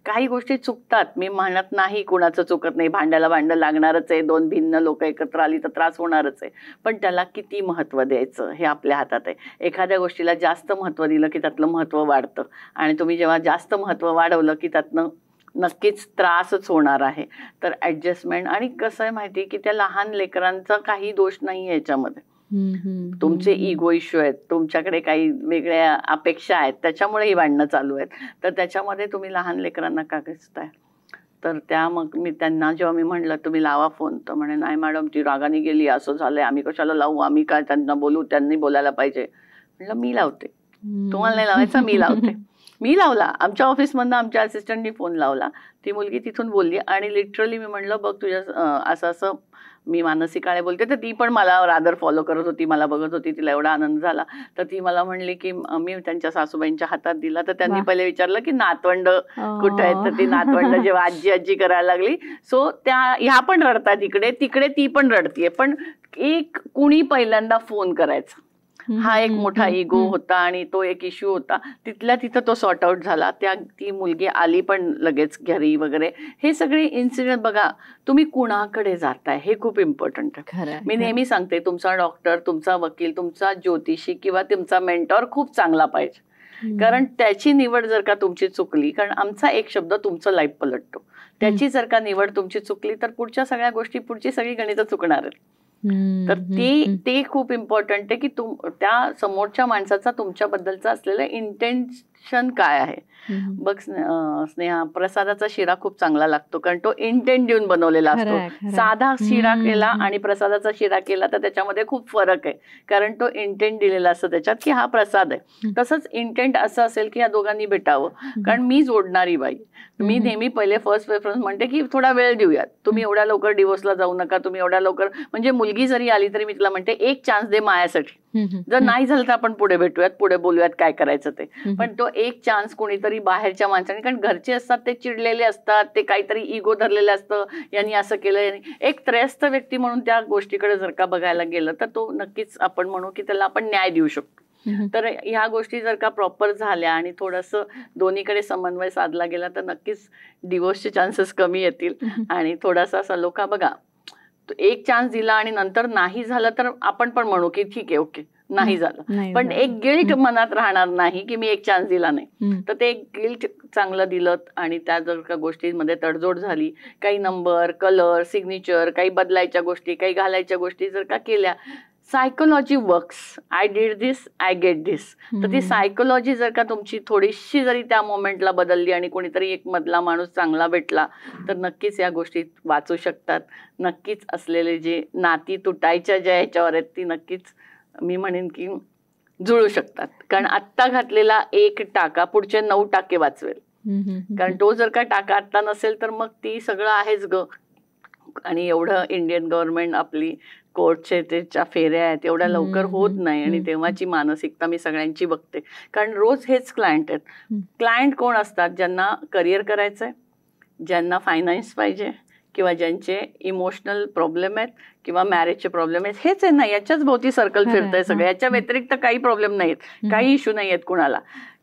B: काही गोष्टी चुकतात मी म्हणत नाही कुणाचं चुकत नाही भांड्याला भांडं लागणारच आहे दोन भिन्न लोक एकत्र आली तर त्रास होणारच आहे पण त्याला किती महत्व द्यायचं हे आपल्या हातात आहे एखाद्या गोष्टीला जास्त महत्त्व दिलं की त्यातलं महत्त्व वाढतं आणि तुम्ही जेव्हा जास्त महत्त्व वाढवलं की त्यातनं नक्कीच त्रासच होणार आहे तर ऍडजस्टमेंट आणि कसं आहे माहिती की त्या लहान लेकरांचा काही दोष नाही याच्यामध्ये तुमचे इगो इश्यू आहेत तुमच्याकडे काही वेगळ्या अपेक्षा आहेत त्याच्यामुळे ही भांडणं चालू आहेत तर त्याच्यामध्ये तुम्ही लहान लेकरांना का आहे तर त्या मग मी त्यांना जेव्हा मी म्हणलं तुम्ही लावा फोन तर म्हणे नाही मॅडम ती रागाने गेली असं झालंय आम्ही कशाला लावू आम्ही काय त्यांना बोलू त्यांनी बोलायला पाहिजे म्हणलं मी लावते तुम्हाला नाही लावायचं मी लावते मी लावला आमच्या ऑफिसमधनं आमच्या असिस्टंटनी फोन लावला ती मुलगी तिथून बोलली आणि लिटरली मी म्हणलं बघ तुझ्या असं असं मी मानसी काळे बोलते तर ती पण मला रादर फॉलो करत होती मला बघत होती तिला एवढा आनंद झाला तर ती मला म्हणली की मी त्यांच्या सासूबाईंच्या हातात दिला तर त्यांनी पहिले विचारलं की नातवंड कुठं आहेत तर ती हो. नातवंड जेव्हा आजी आजी करायला लागली सो त्या ह्या पण रडतात इकडे तिकडे ती पण रडतीये पण एक कुणी पहिल्यांदा फोन करायचा हा एक मोठा इगो होता आणि तो एक इश्यू होता तिथल्या तिथं तो सॉर्ट आउट झाला त्या ती मुलगी आली पण लगेच घरी वगैरे हे सगळे इन्सिडेंट बघा तुम्ही कुणाकडे जाताय हे खूप इम्पॉर्टंट मी नेहमी सांगते तुमचा डॉक्टर तुमचा वकील तुमचा ज्योतिषी किंवा तुमचा मेंटॉर खूप चांगला पाहिजे कारण त्याची निवड जर का तुमची चुकली कारण आमचा एक शब्द तुमचं लाईफ पलटतो त्याची जर का निवड तुमची चुकली तर पुढच्या सगळ्या गोष्टी पुढची सगळी गणित चुकणार आहेत तर ती ती खूप इम्पॉर्टंट आहे की तुम त्या समोरच्या माणसाचा तुमच्याबद्दलचा असलेला इंटेंट क्षण काय आहे बघ स्नेहा प्रसादाचा शिरा खूप चांगला लागतो कारण तो इंटेंट देऊन बनवलेला असतो साधा शिरा केला आणि प्रसादाचा शिरा केला तर त्याच्यामध्ये खूप फरक आहे कारण तो इंटेंट दिलेला असतो त्याच्यात की हा प्रसाद आहे तसंच इंटेंट असं असेल की या दोघांनी भेटावं कारण मी जोडणारी बाई मी नेहमी पहिले फर्स्ट प्रेफरन्स म्हणते की थोडा वेळ देऊयात तुम्ही एवढ्या लवकर डिवोर्सला जाऊ नका तुम्ही एवढ्या लवकर म्हणजे मुलगी जरी आली तरी मी तिला म्हणते एक चान्स दे मायासाठी जर नाही झालं तर आपण पुढे भेटूयात पुढे बोलूयात काय करायचं ते पण तो एक चान्स कोणीतरी बाहेरच्या माणसाने कारण घरचे असतात ते चिडलेले असतात ते काहीतरी इगो धरलेले असतं यांनी असं केलं एक त्रयस्थ व्यक्ती म्हणून त्या गोष्टीकडे जर का बघायला गेलं तर तो नक्कीच आपण म्हणू की त्याला आपण न्याय देऊ शकतो तर ह्या गोष्टी जर का प्रॉपर झाल्या आणि थोडंसं दोन्हीकडे समन्वय साधला गेला तर नक्कीच डिवोर्सचे चान्सेस कमी येतील आणि थोडासा लोका बघा एक चान्स दिला आणि नंतर नाही झालं तर आपण पण म्हणू की ठीक आहे ओके नाही झालं पण एक गिल्ट मनात राहणार नाही की मी एक चान्स दिला नाही तर ते एक गिल्ट चांगलं दिलं आणि त्या जर का गोष्टींमध्ये तडजोड झाली काही नंबर कलर सिग्नेचर काही बदलायच्या गोष्टी काही घालायच्या गोष्टी जर का केल्या psychology works I did this I get this तर ती सायकोलॉजी जर का तुमची थोडीशी जरी त्या मोमेंटला बदलली आणि कोणीतरी एक मधला माणूस चांगला भेटला तर नक्कीच या गोष्टी वाचू शकतात नक्कीच असलेले जे नाती तुटायच्या ज्या ह्याच्यावर आहेत ती नक्कीच मी म्हणेन की जुळू शकतात कारण आत्ता घातलेला एक टाका पुढचे नऊ टाके वाचवेल कारण तो जर का टाका आत्ता नसेल तर मग ती सगळं आहेच ग आणि एवढं इंडियन गव्हर्नमेंट आपली कोर्टचे त्याच्या फेऱ्या आहेत एवढ्या लवकर होत नाही आणि तेव्हाची मानसिकता मी सगळ्यांची बघते कारण रोज हेच क्लायंट आहेत क्लायंट कोण असतात ज्यांना करिअर करायचं आहे ज्यांना फायनान्स पाहिजे किंवा ज्यांचे इमोशनल प्रॉब्लेम आहेत किंवा मॅरेजचे प्रॉब्लेम आहेत हेच आहे ना याच्याच भोवती सर्कल फिरतंय सगळं याच्या व्यतिरिक्त काही प्रॉब्लेम नाहीत काही इश्यू नाही आहेत कुणाला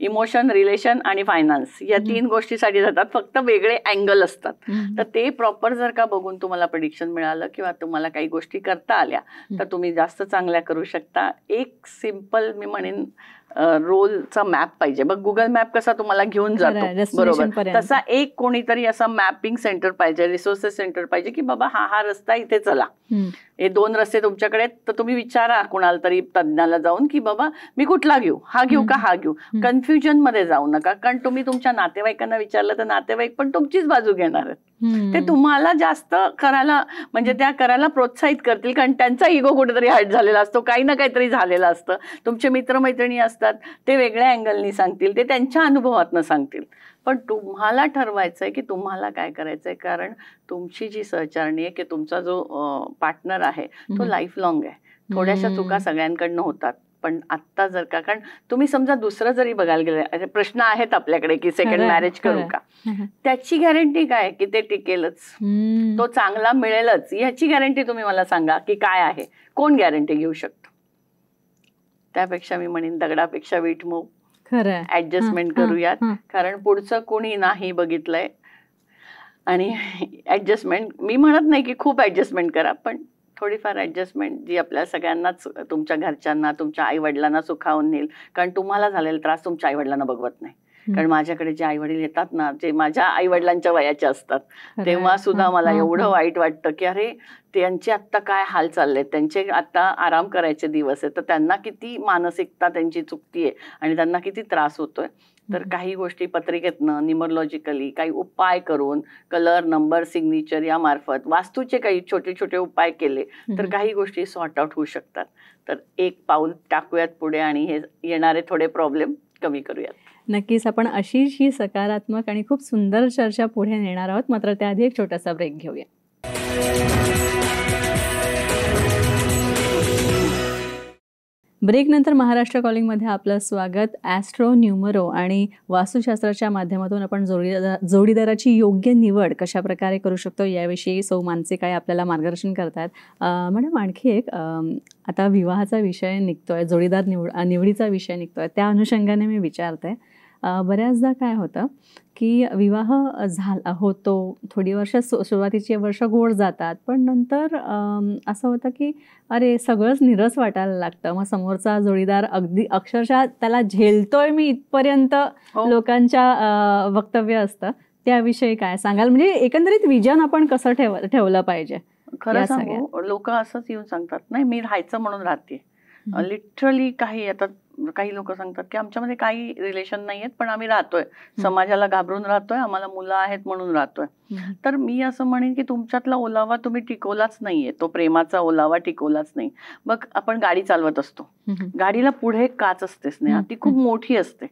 B: इमोशन रिलेशन आणि फायनान्स या तीन गोष्टीसाठी जातात फक्त वेगळे अँगल असतात तर ते प्रॉपर जर का बघून तुम्हाला प्रडिक्शन मिळालं किंवा तुम्हाला काही गोष्टी करता आल्या तर तुम्ही जास्त चांगल्या करू शकता एक सिम्पल मी म्हणेन रोलचा मॅप पाहिजे बघ गुगल मॅप कसा तुम्हाला घेऊन जातो बरोबर तसा एक कोणीतरी असा मॅपिंग सेंटर पाहिजे रिसोर्सेस सेंटर पाहिजे की बाबा हा हा रस्ता इथे चला हे दोन रस्ते तुमच्याकडे तर तुम्ही विचारा कुणाला तरी तज्ञाला जाऊन की बाबा मी कुठला घेऊ हा घेऊ का हा घेऊ कन्फ्युजन मध्ये जाऊ नका कारण तुम्ही तुमच्या नातेवाईकांना विचारलं तर नातेवाईक पण तुमचीच बाजू घेणार
A: आहेत ते
B: तुम्हाला जास्त करायला म्हणजे त्या करायला प्रोत्साहित करतील कारण त्यांचा इगो कुठेतरी हर्ट झालेला असतो काही ना काहीतरी झालेला असतं तुमचे मित्रमैत्रिणी असतात असतात ते वेगळ्या अँगलनी सांगतील ते त्यांच्या अनुभवातनं सांगतील पण तुम्हाला ठरवायचं आहे की तुम्हाला काय करायचं आहे कारण तुमची जी सहचारणी आहे की तुमचा जो पार्टनर आहे तो लाईफ लाँग आहे थोड्याशा चुका सगळ्यांकडनं होतात पण आत्ता जर का कारण तुम्ही समजा दुसरं जरी बघायला गेलं प्रश्न आहेत आपल्याकडे की सेकंड मॅरेज करू का त्याची गॅरंटी काय की ते टिकेलच तो चांगला मिळेलच याची गॅरंटी तुम्ही मला सांगा की काय आहे कोण गॅरंटी घेऊ शकतो त्यापेक्षा मी म्हणेन दगडापेक्षा वीट मऊ
A: ऍडजस्टमेंट करूयात
B: कारण पुढचं कोणी नाही बघितलंय आणि ऍडजस्टमेंट मी म्हणत नाही की खूप ऍडजस्टमेंट करा पण थोडीफार ऍडजस्टमेंट जी आपल्या सगळ्यांनाच तुमच्या घरच्यांना तुमच्या आई वडिलांना सुखावून नेईल कारण तुम्हाला झालेला त्रास तुमच्या आईवडिलांना बघवत नाही कारण माझ्याकडे जे आई वडील येतात ना जे माझ्या आई वडिलांच्या वयाचे असतात तेव्हा सुद्धा मला एवढं वाईट वाटतं की अरे त्यांचे आत्ता काय हाल चालले त्यांचे आता आराम करायचे दिवस आहेत तर त्यांना किती मानसिकता त्यांची आहे आणि त्यांना किती त्रास होतोय तर काही गोष्टी पत्रिकेतनं निमरलॉजिकली काही उपाय करून कलर नंबर सिग्नेचर या मार्फत वास्तूचे काही छोटे छोटे उपाय केले तर काही गोष्टी सॉर्ट आउट होऊ शकतात तर एक पाऊल टाकूयात पुढे आणि हे येणारे थोडे प्रॉब्लेम कमी करूयात
A: नक्कीच आपण अशीच ही सकारात्मक आणि खूप सुंदर चर्चा पुढे नेणार आहोत मात्र त्याआधी एक छोटासा ब्रेक घेऊया ब्रेकनंतर महाराष्ट्र कॉलिंगमध्ये आपलं स्वागत ॲस्ट्रो न्यूमरो आणि वास्तुशास्त्राच्या माध्यमातून आपण जोडीदार जोडीदाराची योग्य निवड कशा प्रकारे करू शकतो याविषयी सौ मानसे काय आपल्याला मार्गदर्शन करतात मॅडम आणखी एक आता विवाहाचा विषय निघतो आहे जोडीदार निवड निवडीचा विषय निघतो आहे त्या अनुषंगाने मी विचारते बऱ्याचदा काय होतं की विवाह झाला होतो थोडी वर्ष सु सुरुवातीची वर्ष गोड जातात पण नंतर असं होतं की अरे सगळंच निरस वाटायला लागतं मग समोरचा जोडीदार अगदी अक्षरशः त्याला झेलतोय मी इथपर्यंत हो. लोकांच्या वक्तव्य असतं त्याविषयी काय सांगाल म्हणजे एकंदरीत विजन आपण कसं ठेव ठेवलं पाहिजे खरं सांगू
B: लोक असंच येऊन सांगतात नाही मी राहायचं म्हणून राहते लिटरली काही आता म्हणजे काही लोक सांगतात की आमच्यामध्ये काही रिलेशन नाहीयेत पण आम्ही राहतोय समाजाला घाबरून राहतोय आम्हाला मुलं आहेत म्हणून राहतोय तर मी असं म्हणेन की तुमच्यातला ओलावा तुम्ही टिकवलाच नाहीये तो प्रेमाचा ओलावा टिकवलाच नाही मग आपण गाडी चालवत असतो गाडीला पुढे काच असते स्नेहा ती खूप मोठी असते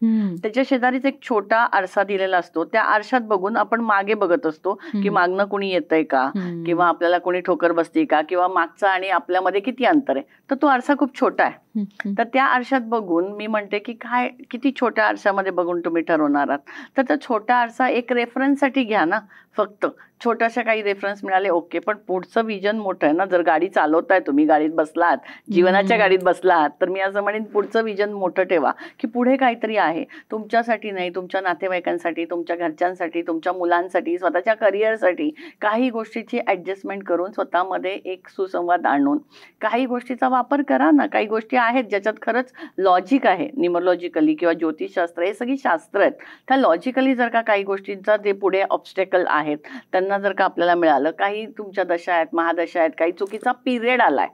B: त्याच्या शेजारीच एक छोटा आरसा दिलेला असतो त्या आरशात बघून आपण मागे बघत असतो की मागणं कुणी येतंय का किंवा आपल्याला कोणी ठोकर बसते का किंवा मागचा आणि आपल्यामध्ये किती अंतर आहे तर तो आरसा खूप छोटा आहे तर त्या आरशात बघू बघून मी म्हणते की काय किती छोट्या आरशामध्ये बघून तुम्ही ठरवणार आहात तर तो छोटा आरसा एक रेफरन्ससाठी घ्या ना फक्त छोट्याशा काही रेफरन्स मिळाले ओके पण पुढचं विजन मोठं आहे ना जर गाडी चालवताय तुम्ही गाडीत बसलात जीवनाच्या गाडीत बसलात तर मी असं म्हणेन पुढचं विजन मोठं ठेवा की पुढे काहीतरी आहे तुमच्यासाठी नाही तुमच्या नातेवाईकांसाठी तुमच्या घरच्यांसाठी तुमच्या मुलांसाठी स्वतःच्या करिअरसाठी काही गोष्टीची ॲडजस्टमेंट करून स्वतःमध्ये एक सुसंवाद आणून काही गोष्टीचा वापर करा ना काही गोष्टी आहेत ज्याच्यात खरंच लॉजिक आहे निमोलॉजिकली किंवा ज्योतिषशास्त्र हे सगळी शास्त्र आहेत त्या लॉजिकली जर का काही गोष्टींचा जे पुढे ऑब्स्टेकल आहे आहेत त्यांना जर का आपल्याला मिळालं काही तुमच्या दशा आहेत महादशा आहेत काही चुकीचा पिरियड आलाय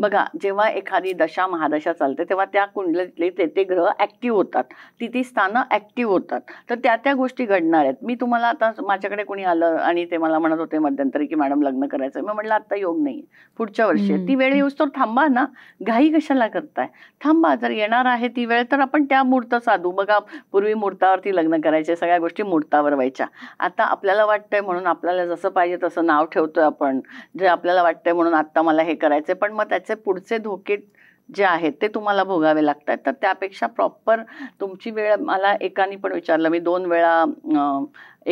B: बघा जेव्हा एखादी दशा महादशा चालते तेव्हा त्या कुंडलीतले ते ते ग्रह ऍक्टिव्ह होतात ती ती स्थानं ॲक्टिव्ह होतात तर त्या त्या गोष्टी घडणार आहेत मी तुम्हाला आता माझ्याकडे कोणी आलं आणि ते मला म्हणत होते मध्यंतरी की मॅडम लग्न करायचं मी म्हटलं आता योग नाही पुढच्या वर्षी ती वेळ येऊस तर थांबा ना घाई कशाला करताय थांबा जर येणार आहे ती वेळ तर आपण त्या मुहूर्त साधू बघा पूर्वी मूर्तावरती लग्न करायचे सगळ्या गोष्टी मूर्तावर व्हायच्या आता आपल्याला वाटतंय म्हणून आपल्याला जसं पाहिजे तसं नाव ठेवतोय आपण जे आपल्याला वाटतंय म्हणून आता मला हे करायचंय पण मग त्याचे पुढचे धोके जे आहेत ते तुम्हाला भोगावे लागतात तर त्यापेक्षा प्रॉपर तुमची वेळ मला एकाने पण विचारलं मी दोन वेळा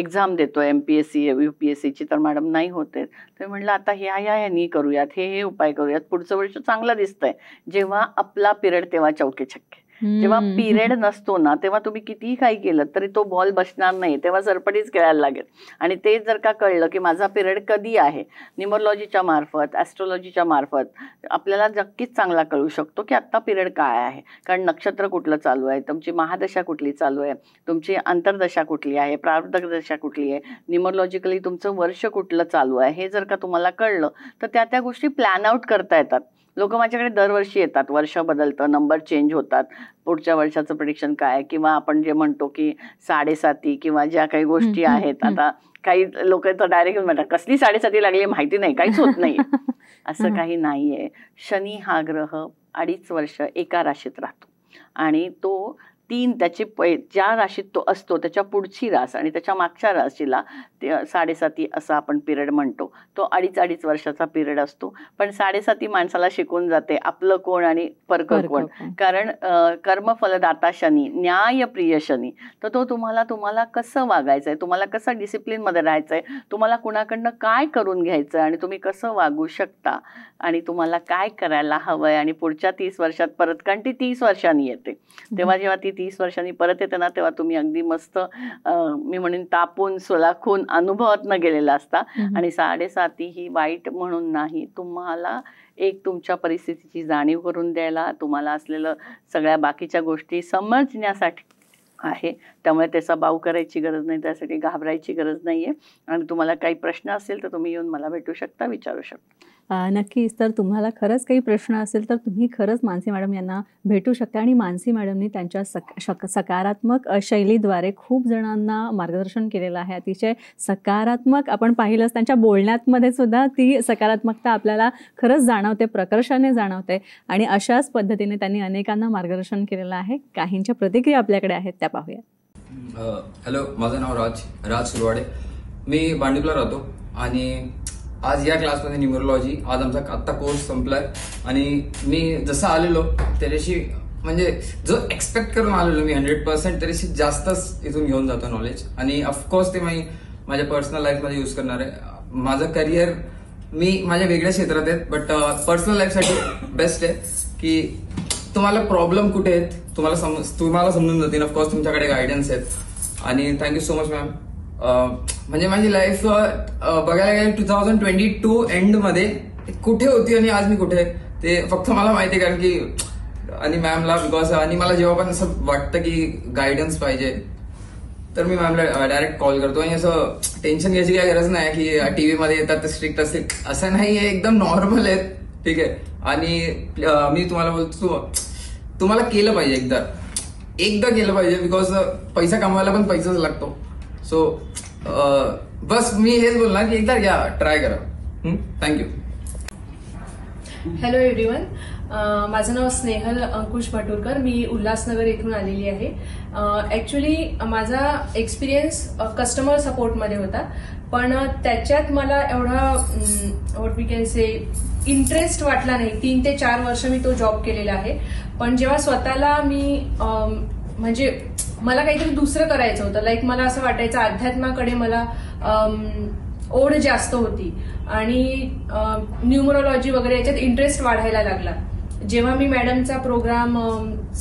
B: एक्झाम देतो M P S C U P S सीची तर मॅडम नाही होते तर म्हटलं आता ह्या ह्या ह्यानी करूयात हे हे उपाय करूयात पुढचं वर्ष चांगलं दिसतंय जेव्हा आपला पिरियड तेव्हा चौके छक्के जेव्हा पिरियड नसतो ना तेव्हा तुम्ही कितीही काही केलं तरी तो बॉल बसणार नाही तेव्हा सरपटीच खेळायला लागेल आणि ते जर का कळलं की माझा पिरियड कधी आहे न्युमरॉलॉजीच्या मार्फत ॲस्ट्रॉलॉजीच्या मार्फत आपल्याला नक्कीच चांगला कळू शकतो की आत्ता पिरियड काय आहे कारण नक्षत्र कुठलं चालू आहे तुमची महादशा कुठली चालू आहे तुमची अंतरदशा कुठली आहे दशा कुठली आहे न्युमरॉलॉजिकली तुमचं वर्ष कुठलं चालू आहे हे जर का तुम्हाला कळलं तर त्या त्या गोष्टी प्लॅन आउट करता येतात लोक माझ्याकडे दरवर्षी येतात वर्ष बदलतं नंबर चेंज होतात पुढच्या वर्षाचं प्रडिक्शन काय किंवा आपण जे म्हणतो की साडेसाती किंवा ज्या काही गोष्टी आहेत आता काही लोक तर डायरेक्ट म्हणतात कसली साडेसाती लागली माहिती नाही काहीच होत नाही असं काही नाहीये शनी हा ग्रह अडीच वर्ष एका राशीत राहतो आणि तो तीन त्याचे पै ज्या राशीत तो असतो त्याच्या पुढची रास आणि त्याच्या मागच्या राशीला ते साडेसाती असा आपण पिरियड म्हणतो तो अडीच अडीच वर्षाचा पिरियड असतो पण साडेसाती माणसाला शिकून जाते आपलं कोण आणि परक कोण कारण कर्मफलदाता शनी न्यायप्रिय शनी तर तो तुम्हाला तुम्हाला कसं वागायचं आहे तुम्हाला कसं डिसिप्लिनमध्ये राहायचं आहे तुम्हाला कुणाकडनं काय करून घ्यायचं आणि तुम्ही कसं वागू शकता आणि तुम्हाला काय करायला हवं आहे आणि पुढच्या तीस वर्षात परत कारण ती तीस वर्षांनी येते तेव्हा जेव्हा ती तीस वर्षांनी परत येते ना तेव्हा तुम्ही अगदी मस्त मी म्हणेन तापून सोलाखून अनुभवातनं गेलेला असता आणि साडेसाती ही वाईट म्हणून नाही तुम्हाला एक तुमच्या परिस्थितीची जाणीव करून द्यायला तुम्हाला असलेलं सगळ्या बाकीच्या गोष्टी समजण्यासाठी आहे त्यामुळे त्याचा बाव करायची गरज नाही त्यासाठी घाबरायची गरज नाही आहे आणि तुम्हाला काही प्रश्न असेल तर तुम्ही येऊन मला भेटू शकता विचारू
A: शकता नक्कीच तर तुम्हाला खरंच काही प्रश्न असेल तर तुम्ही खरंच मानसी मॅडम यांना भेटू शकता आणि मानसी मॅडमनी त्यांच्या सक शक सकारात्मक शैलीद्वारे खूप जणांना मार्गदर्शन केलेलं आहे अतिशय सकारात्मक आपण पाहिलंच त्यांच्या बोलण्यातमध्ये सुद्धा ती सकारात्मकता आपल्याला खरंच जाणवते प्रकर्षाने जाणवते आणि अशाच पद्धतीने त्यांनी अनेकांना मार्गदर्शन केलेलं आहे काहींच्या प्रतिक्रिया आपल्याकडे आहेत त्या पाहूया
C: हॅलो माझं नाव राज राज सुरवाडे मी बांडीपला राहतो आणि आज या क्लासमध्ये न्युमरोलॉजी आज आमचा आत्ता कोर्स संपलाय आणि मी जसं आलेलो त्याच्याशी म्हणजे जो एक्सपेक्ट करून आलेलो मी हंड्रेड पर्सेंट त्याच्याशी जास्तच इथून घेऊन जातो नॉलेज आणि ऑफकोर्स ते मी माझ्या पर्सनल लाईफमध्ये यूज करणार आहे माझं करिअर मी माझ्या वेगळ्या क्षेत्रात आहेत बट पर्सनल लाईफसाठी बेस्ट आहे की तुम्हाला प्रॉब्लेम कुठे आहेत तुम्हाला तुम्हाला समजून जातील ऑफकोर्स तुमच्याकडे गायडन्स आहेत आणि थँक्यू सो मच मॅम म्हणजे माझी लाईफ बघायला गेलं टू थाउजंड ट्वेंटी टू मध्ये कुठे होती आणि आज मी कुठे ते फक्त मला माहिती आहे कारण की आणि मॅमला बिकॉज आणि मला जेव्हा पण असं वाटतं की गायडन्स पाहिजे तर मी मॅमला डायरेक्ट कॉल करतो आणि असं टेन्शन घ्यायची काय गरज नाही की टी व्हीमध्ये येतात तर स्ट्रिक्ट असेल असं नाही एकदम नॉर्मल आहेत ठीक आहे आणि मी तुम्हाला बोलतो तुम्हाला केलं पाहिजे एकदा एकदा केलं पाहिजे बिकॉज पैसा कमवायला पण पैसाच लागतो सो बस मी हेच बोलणार की एकदा या ट्राय करा थँक्यू
A: हॅलो एव्हरीवन माझं नाव स्नेहल अंकुश भटूरकर मी उल्हासनगर येथून आलेली आहे ऍक्च्युली माझा एक्सपिरियन्स कस्टमर सपोर्टमध्ये होता पण त्याच्यात मला एवढा what we can say interest वाटला नाही तीन ते चार वर्ष मी तो जॉब केलेला आहे पण जेव्हा स्वतःला मी म्हणजे मला काहीतरी दुसरं करायचं होतं लाईक मला असं वाटायचं अध्यात्माकडे मला ओढ जास्त होती आणि न्यूमरोलॉजी वगैरे याच्यात इंटरेस्ट वाढायला लागला जेव्हा मी मॅडमचा programme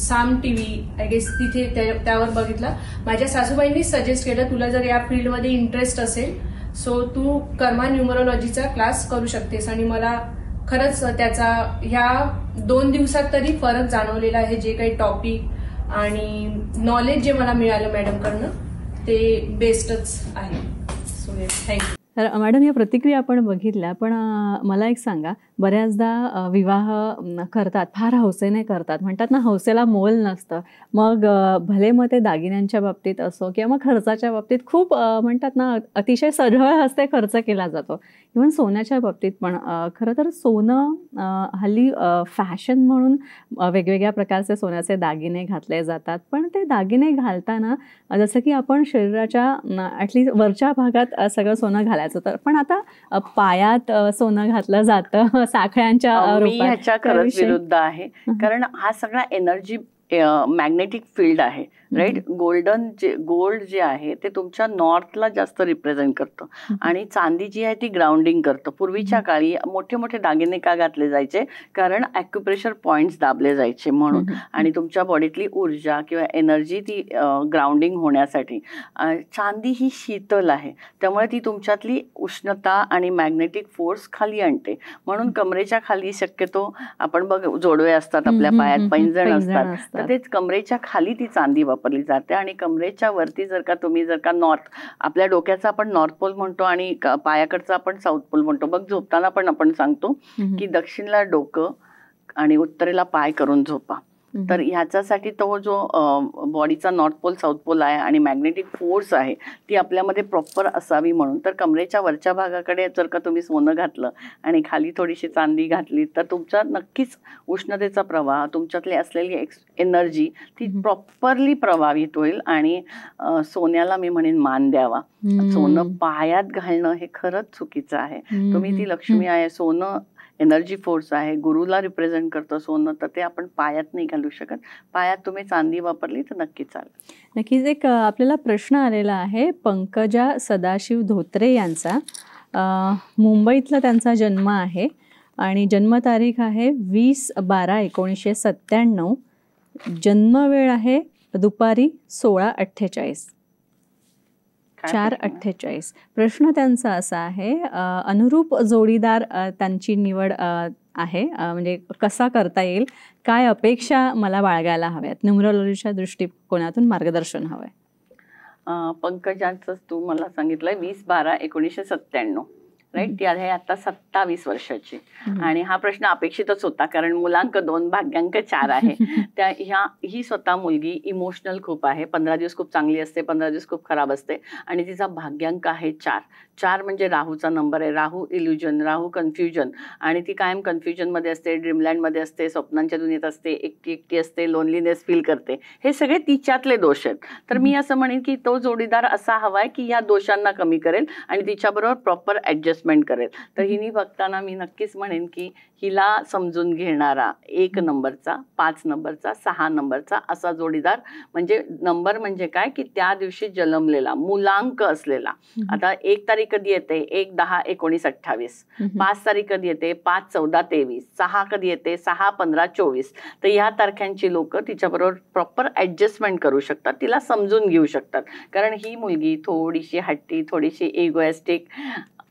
A: Saam T V I guess तिथे त्यावर बघितला माझ्या सासूबाईंनी सजेस्ट केलं तुला जर या फील्डमध्ये इंटरेस्ट असेल सो तू कर्मा न्यूमरोलॉजीचा क्लास करू शकतेस आणि मला खरंच त्याचा ह्या दोन दिवसात तरी फरक जाणवलेला आहे जे काही टॉपिक आणि नॉलेज जे मला मिळालं मॅडमकडनं ते बेस्टच आहे सो थँक्यू तर मॅडम या प्रतिक्रिया आपण बघितल्या पण मला एक सांगा बऱ्याचदा विवाह करतात फार हौसेने करतात म्हणतात ना हौसेला मोल नसतं मग भले मग ते दागिन्यांच्या बाबतीत असो किंवा मग खर्चाच्या बाबतीत खूप म्हणतात ना अतिशय सरळ हस्ते खर्च केला जातो इवन सोन्याच्या बाबतीत पण खरं तर सोनं हल्ली फॅशन म्हणून वेगवेगळ्या प्रकारचे सोन्याचे दागिने घातले जातात पण ते दागिने घालताना जसं की आपण शरीराच्या ॲटलिस्ट वरच्या भागात सगळं सोनं घालायचं तर पण आता पायात सोनं घातलं जातं साखळ्यांच्या मी विरुद्ध
B: आहे कारण हा सगळा एनर्जी मॅग्नेटिक फील्ड आहे राईट गोल्डन जे गोल्ड जे आहे ते तुमच्या नॉर्थला जास्त रिप्रेझेंट करतं आणि चांदी जी आहे ती ग्राउंडिंग करतं पूर्वीच्या काळी मोठे मोठे दागिने का घातले जायचे कारण ॲक्युप्रेशर पॉईंट्स दाबले जायचे म्हणून आणि तुमच्या बॉडीतली ऊर्जा किंवा एनर्जी ती ग्राउंडिंग होण्यासाठी चांदी ही शीतल आहे त्यामुळे ती तुमच्यातली उष्णता आणि मॅग्नेटिक फोर्स खाली आणते म्हणून कमरेच्या खाली शक्यतो आपण बघ जोडवे असतात आपल्या पायात पैंजण असतात तर तेच कमरेच्या खाली ती चांदी वापरली जाते आणि कमरेच्या वरती जर का तुम्ही जर का नॉर्थ आपल्या डोक्याचा आपण नॉर्थ पोल म्हणतो आणि पायाकडचा आपण साऊथ पोल म्हणतो बघ झोपताना पण आपण सांगतो की दक्षिणला डोकं आणि उत्तरेला पाय करून झोपा तर ह्याच्यासाठी तो जो बॉडीचा नॉर्थ पोल साऊथ पोल आहे आणि मॅग्नेटिक फोर्स आहे ती आपल्यामध्ये प्रॉपर असावी म्हणून तर कमरेच्या वरच्या भागाकडे जर का तुम्ही सोनं घातलं आणि खाली थोडीशी चांदी घातली तर तुमच्या नक्कीच उष्णतेचा प्रवाह तुमच्यातली असलेली एक्स एनर्जी ती प्रॉपरली प्रभावित होईल आणि सोन्याला मी म्हणेन मान द्यावा सोनं पायात घालणं हे खरंच चुकीचं आहे तुम्ही ती लक्ष्मी आहे सोनं एनर्जी फोर्स आहे गुरुला रिप्रेझेंट करतो सोनं तर ते आपण पायात नाही घालू शकत पायात तुम्ही चांदी वापरली तर नक्की चालेल
A: नक्कीच एक आपल्याला प्रश्न आलेला आहे पंकजा सदाशिव धोत्रे यांचा मुंबईतला त्यांचा जन्म आहे आणि जन्मतारीख आहे वीस बारा एकोणीसशे सत्त्याण्णव जन्मवेळ आहे दुपारी सोळा अठ्ठेचाळीस चार अठ्ठेचाळीस प्रश्न त्यांचा असा आहे अनुरूप जोडीदार त्यांची निवड आहे म्हणजे कसा करता येईल काय अपेक्षा मला बाळगायला हव्यात न्युमरोलॉजीच्या दृष्टिकोनातून मार्गदर्शन हवंय
B: पंकजांचं तू मला सांगितलं वीस बारा एकोणीसशे सत्त्याण्णव राईट ती आहे आता सत्तावीस वर्षाची आणि हा प्रश्न अपेक्षितच होता कारण मुलांक दोन भाग्यांक चार आहे त्या ह्या ही स्वतः मुलगी इमोशनल खूप आहे पंधरा दिवस खूप चांगली असते पंधरा दिवस खूप खराब असते आणि तिचा भाग्यांक आहे चार चार म्हणजे राहूचा नंबर आहे राहू इल्युजन राहू कन्फ्युजन आणि ती कायम कन्फ्युजनमध्ये असते ड्रीमलँडमध्ये असते स्वप्नांच्या दुनियेत असते एकटी एकटी असते लोनलीनेस फील करते हे सगळे तिच्यातले दोष आहेत तर मी असं म्हणेन की तो जोडीदार असा हवा की या दोषांना कमी करेल आणि तिच्याबरोबर प्रॉपर ॲडजस्ट ॲडजस्टमेंट करेल तर हिनी बघताना मी नक्कीच म्हणेन की हिला समजून घेणारा एक नंबरचा पाच नंबरचा सहा नंबरचा असा जोडीदार म्हणजे नंबर म्हणजे काय की त्या दिवशी जन्मलेला मुलांक असलेला आता एक तारीख कधी येते एक दहा एकोणीस अठ्ठावीस पाच तारीख कधी येते पाच चौदा तेवीस सहा कधी येते सहा पंधरा चोवीस तर या तारख्यांची लोक तिच्याबरोबर प्रॉपर ॲडजस्टमेंट करू शकतात तिला समजून घेऊ शकतात कारण ही मुलगी थोडीशी हट्टी थोडीशी एगोएस्टिक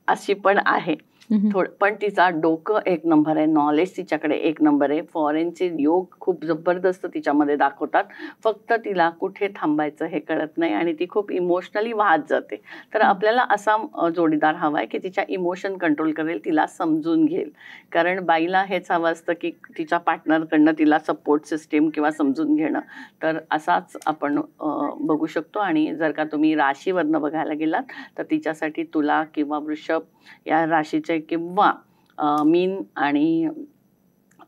B: अशी पण आहे थोडं पण तिचा डोकं एक नंबर आहे नॉलेज तिच्याकडे एक नंबर आहे फॉरेनचे योग खूप जबरदस्त तिच्यामध्ये दाखवतात फक्त तिला कुठे थांबायचं हे कळत नाही आणि ती खूप इमोशनली वाहत जाते तर आपल्याला असा जोडीदार हवा आहे की तिच्या इमोशन कंट्रोल करेल तिला समजून घेईल कारण बाईला हेच हवं असतं की तिच्या पार्टनरकडनं तिला सपोर्ट सिस्टीम किंवा समजून घेणं तर असाच आपण बघू शकतो आणि जर का तुम्ही राशीवरनं बघायला गेलात तर तिच्यासाठी तुला किंवा वृषभ या राशीचे किंवा मीन आणि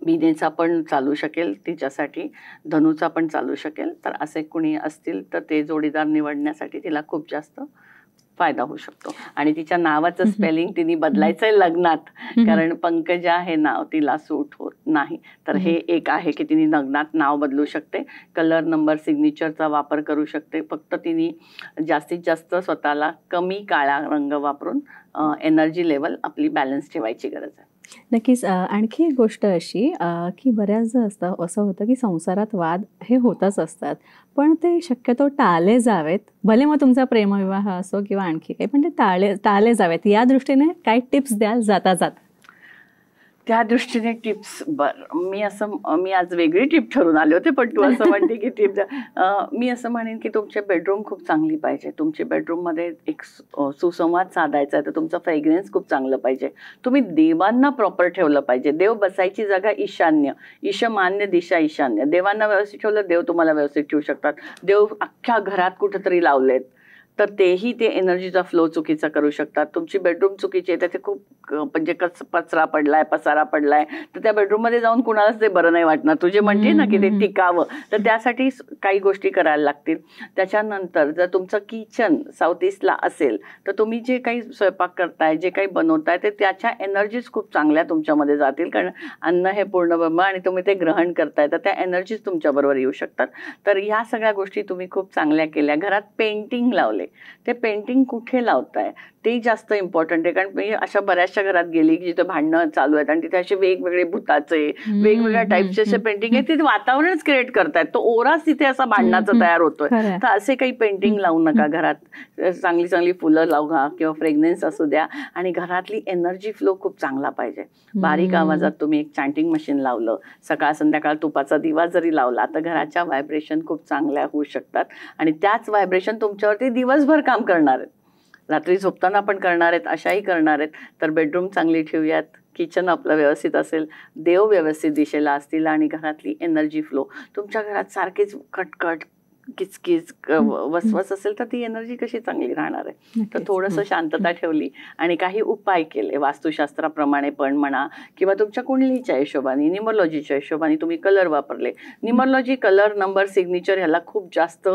B: मीनेचा पण चालू शकेल तिच्यासाठी धनुचा पण चालू शकेल तर असे कुणी असतील तर ते जोडीदार निवडण्यासाठी तिला खूप जास्त फायदा होऊ शकतो आणि तिच्या नावाचं स्पेलिंग तिने बदलायचंय लग्नात कारण पंकजा हे नाव तिला सूट होत नाही तर हे एक आहे की तिने लग्नात नाव बदलू शकते कलर नंबर सिग्नेचरचा वापर करू शकते फक्त तिने जास्तीत जास्त स्वतःला कमी काळा रंग वापरून एनर्जी लेवल आपली बॅलन्स ठेवायची गरज आहे
A: नक्कीच आणखी एक गोष्ट अशी की बऱ्याचदा असतं असं होतं की संसारात वाद हे होतच असतात पण ते शक्यतो टाळले जावेत भले मग तुमचा प्रेमविवाह असो किंवा आणखी काही पण ते टाळले टाळले जावेत या दृष्टीने काही टिप्स द्याल जाता जाता
B: त्या दृष्टीने टिप्स बर मी असं मी आज वेगळी टिप ठरून आले होते पण तू असं म्हणते की टिप मी असं म्हणेन की तुमचे बेडरूम खूप चांगली पाहिजे तुमचे बेडरूममध्ये एक सुसंवाद साधायचा आहे तर तुमचा फ्रेग्रन्स खूप चांगलं पाहिजे तुम्ही देवांना प्रॉपर ठेवलं पाहिजे देव बसायची जागा ईशान्य ईशमान्य दिशा ईशान्य देवांना व्यवस्थित ठेवलं देव तुम्हाला व्यवस्थित ठेवू शकतात देव अख्ख्या घरात कुठंतरी लावलेत तर तेही ते एनर्जीचा फ्लो चुकीचा करू शकतात तुमची बेडरूम चुकीची आहे त्याचे खूप म्हणजे कच पचरा पडलाय पसारा पडलाय तर त्या बेडरूममध्ये जाऊन कुणालाच ते बरं नाही वाटणार तुझे म्हणते ना की ते टिकावं तर त्यासाठी काही गोष्टी करायला लागतील त्याच्यानंतर जर तुमचं किचन साऊथ ईस्टला असेल तर तुम्ही जे काही स्वयंपाक करताय जे काही बनवताय ते त्याच्या एनर्जीज खूप चांगल्या तुमच्यामध्ये जातील कारण अन्न हे पूर्ण ब्रह्म आणि तुम्ही ते ग्रहण करताय तर त्या एनर्जीज तुमच्याबरोबर येऊ शकतात तर ह्या सगळ्या गोष्टी तुम्ही खूप चांगल्या केल्या घरात पेंटिंग लावले ते पेंटिंग कुठे लावताय ते जास्त इम्पॉर्टंट आहे कारण मी अशा बऱ्याचशा घरात गेली की जिथे भांडणं चालू आहेत आणि तिथे असे वेगवेगळे भूताचे वेगवेगळ्या टाईपचे असे पेंटिंग आहेत तिथे वातावरणच क्रिएट करतायत तो ओराच तिथे असा भांडणाचा तयार होतोय तर असे काही पेंटिंग लावू नका घरात चांगली चांगली फुलं लावा किंवा फ्रेग्नेन्स असू द्या आणि घरातली एनर्जी फ्लो खूप चांगला पाहिजे बारीक आवाजात तुम्ही एक चॅन्टिंग मशीन लावलं सकाळ संध्याकाळ तुपाचा दिवा जरी लावला तर घराच्या व्हायब्रेशन खूप चांगल्या होऊ शकतात आणि त्याच व्हायब्रेशन तुमच्यावरती दिवसभर काम करणार आहेत रात्री झोपताना पण करणार आहेत अशाही करणार आहेत तर बेडरूम चांगली ठेवूयात किचन आपलं व्यवस्थित असेल देव व्यवस्थित दिशेला असतील आणि घरातली एनर्जी फ्लो तुमच्या घरात सारखीच कटकट किचकिच वसवस असेल तर ती एनर्जी कशी चांगली राहणार आहे तर थोडंसं शांतता ठेवली आणि काही उपाय केले वास्तुशास्त्राप्रमाणे पण म्हणा किंवा तुमच्या कुंडलीच्या हिशोबाने निमोलॉजीच्या हिशोबाने तुम्ही कलर वापरले निमोलॉजी कलर नंबर सिग्नेचर ह्याला खूप जास्त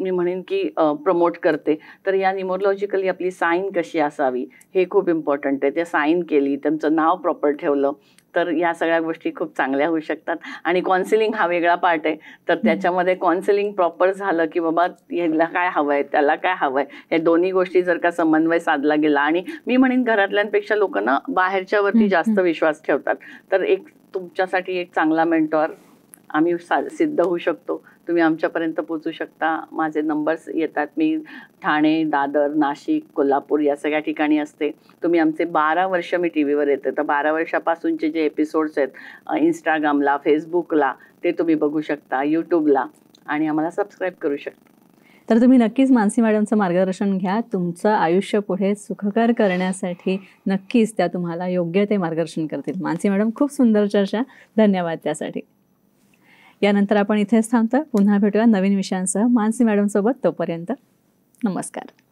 B: मी म्हणेन की प्रमोट करते तर या निमोलॉजिकली आपली साईन कशी असावी हे खूप इम्पॉर्टंट आहे त्या साईन केली त्यांचं नाव प्रॉपर ठेवलं तर ह्या सगळ्या गोष्टी खूप चांगल्या होऊ शकतात आणि कॉन्सिलिंग हा वेगळा पार्ट आहे तर त्याच्यामध्ये कॉन्सिलिंग प्रॉपर झालं की बाबा ह्याला काय हवं आहे त्याला काय हवं आहे हे दोन्ही गोष्टी जर का समन्वय साधला गेला आणि मी म्हणेन घरातल्यांपेक्षा लोकांना बाहेरच्यावरती जास्त विश्वास ठेवतात तर एक तुमच्यासाठी एक चांगला मेंटॉर आम्ही सिद्ध होऊ शकतो तुम्ही आमच्यापर्यंत पोचू शकता माझे नंबर्स येतात मी ठाणे दादर नाशिक कोल्हापूर या सगळ्या ठिकाणी असते तुम्ही आमचे बारा वर्ष मी टी व्हीवर येते तर बारा वर्षापासूनचे जे एपिसोड्स आहेत इंस्टाग्रामला फेसबुकला ते तुम्ही बघू शकता यूट्यूबला आणि आम्हाला सबस्क्राईब करू शकता
A: तर तुम्ही नक्कीच मानसी मॅडमचं मार्गदर्शन घ्या तुमचं आयुष्य पुढे सुखकर करण्यासाठी नक्कीच त्या तुम्हाला योग्य ते मार्गदर्शन करतील मानसी मॅडम खूप सुंदर चर्चा धन्यवाद त्यासाठी यानंतर आपण इथेच थांबतो पुन्हा भेटूया नवीन विषयांसह मानसी मॅडमसोबत तोपर्यंत नमस्कार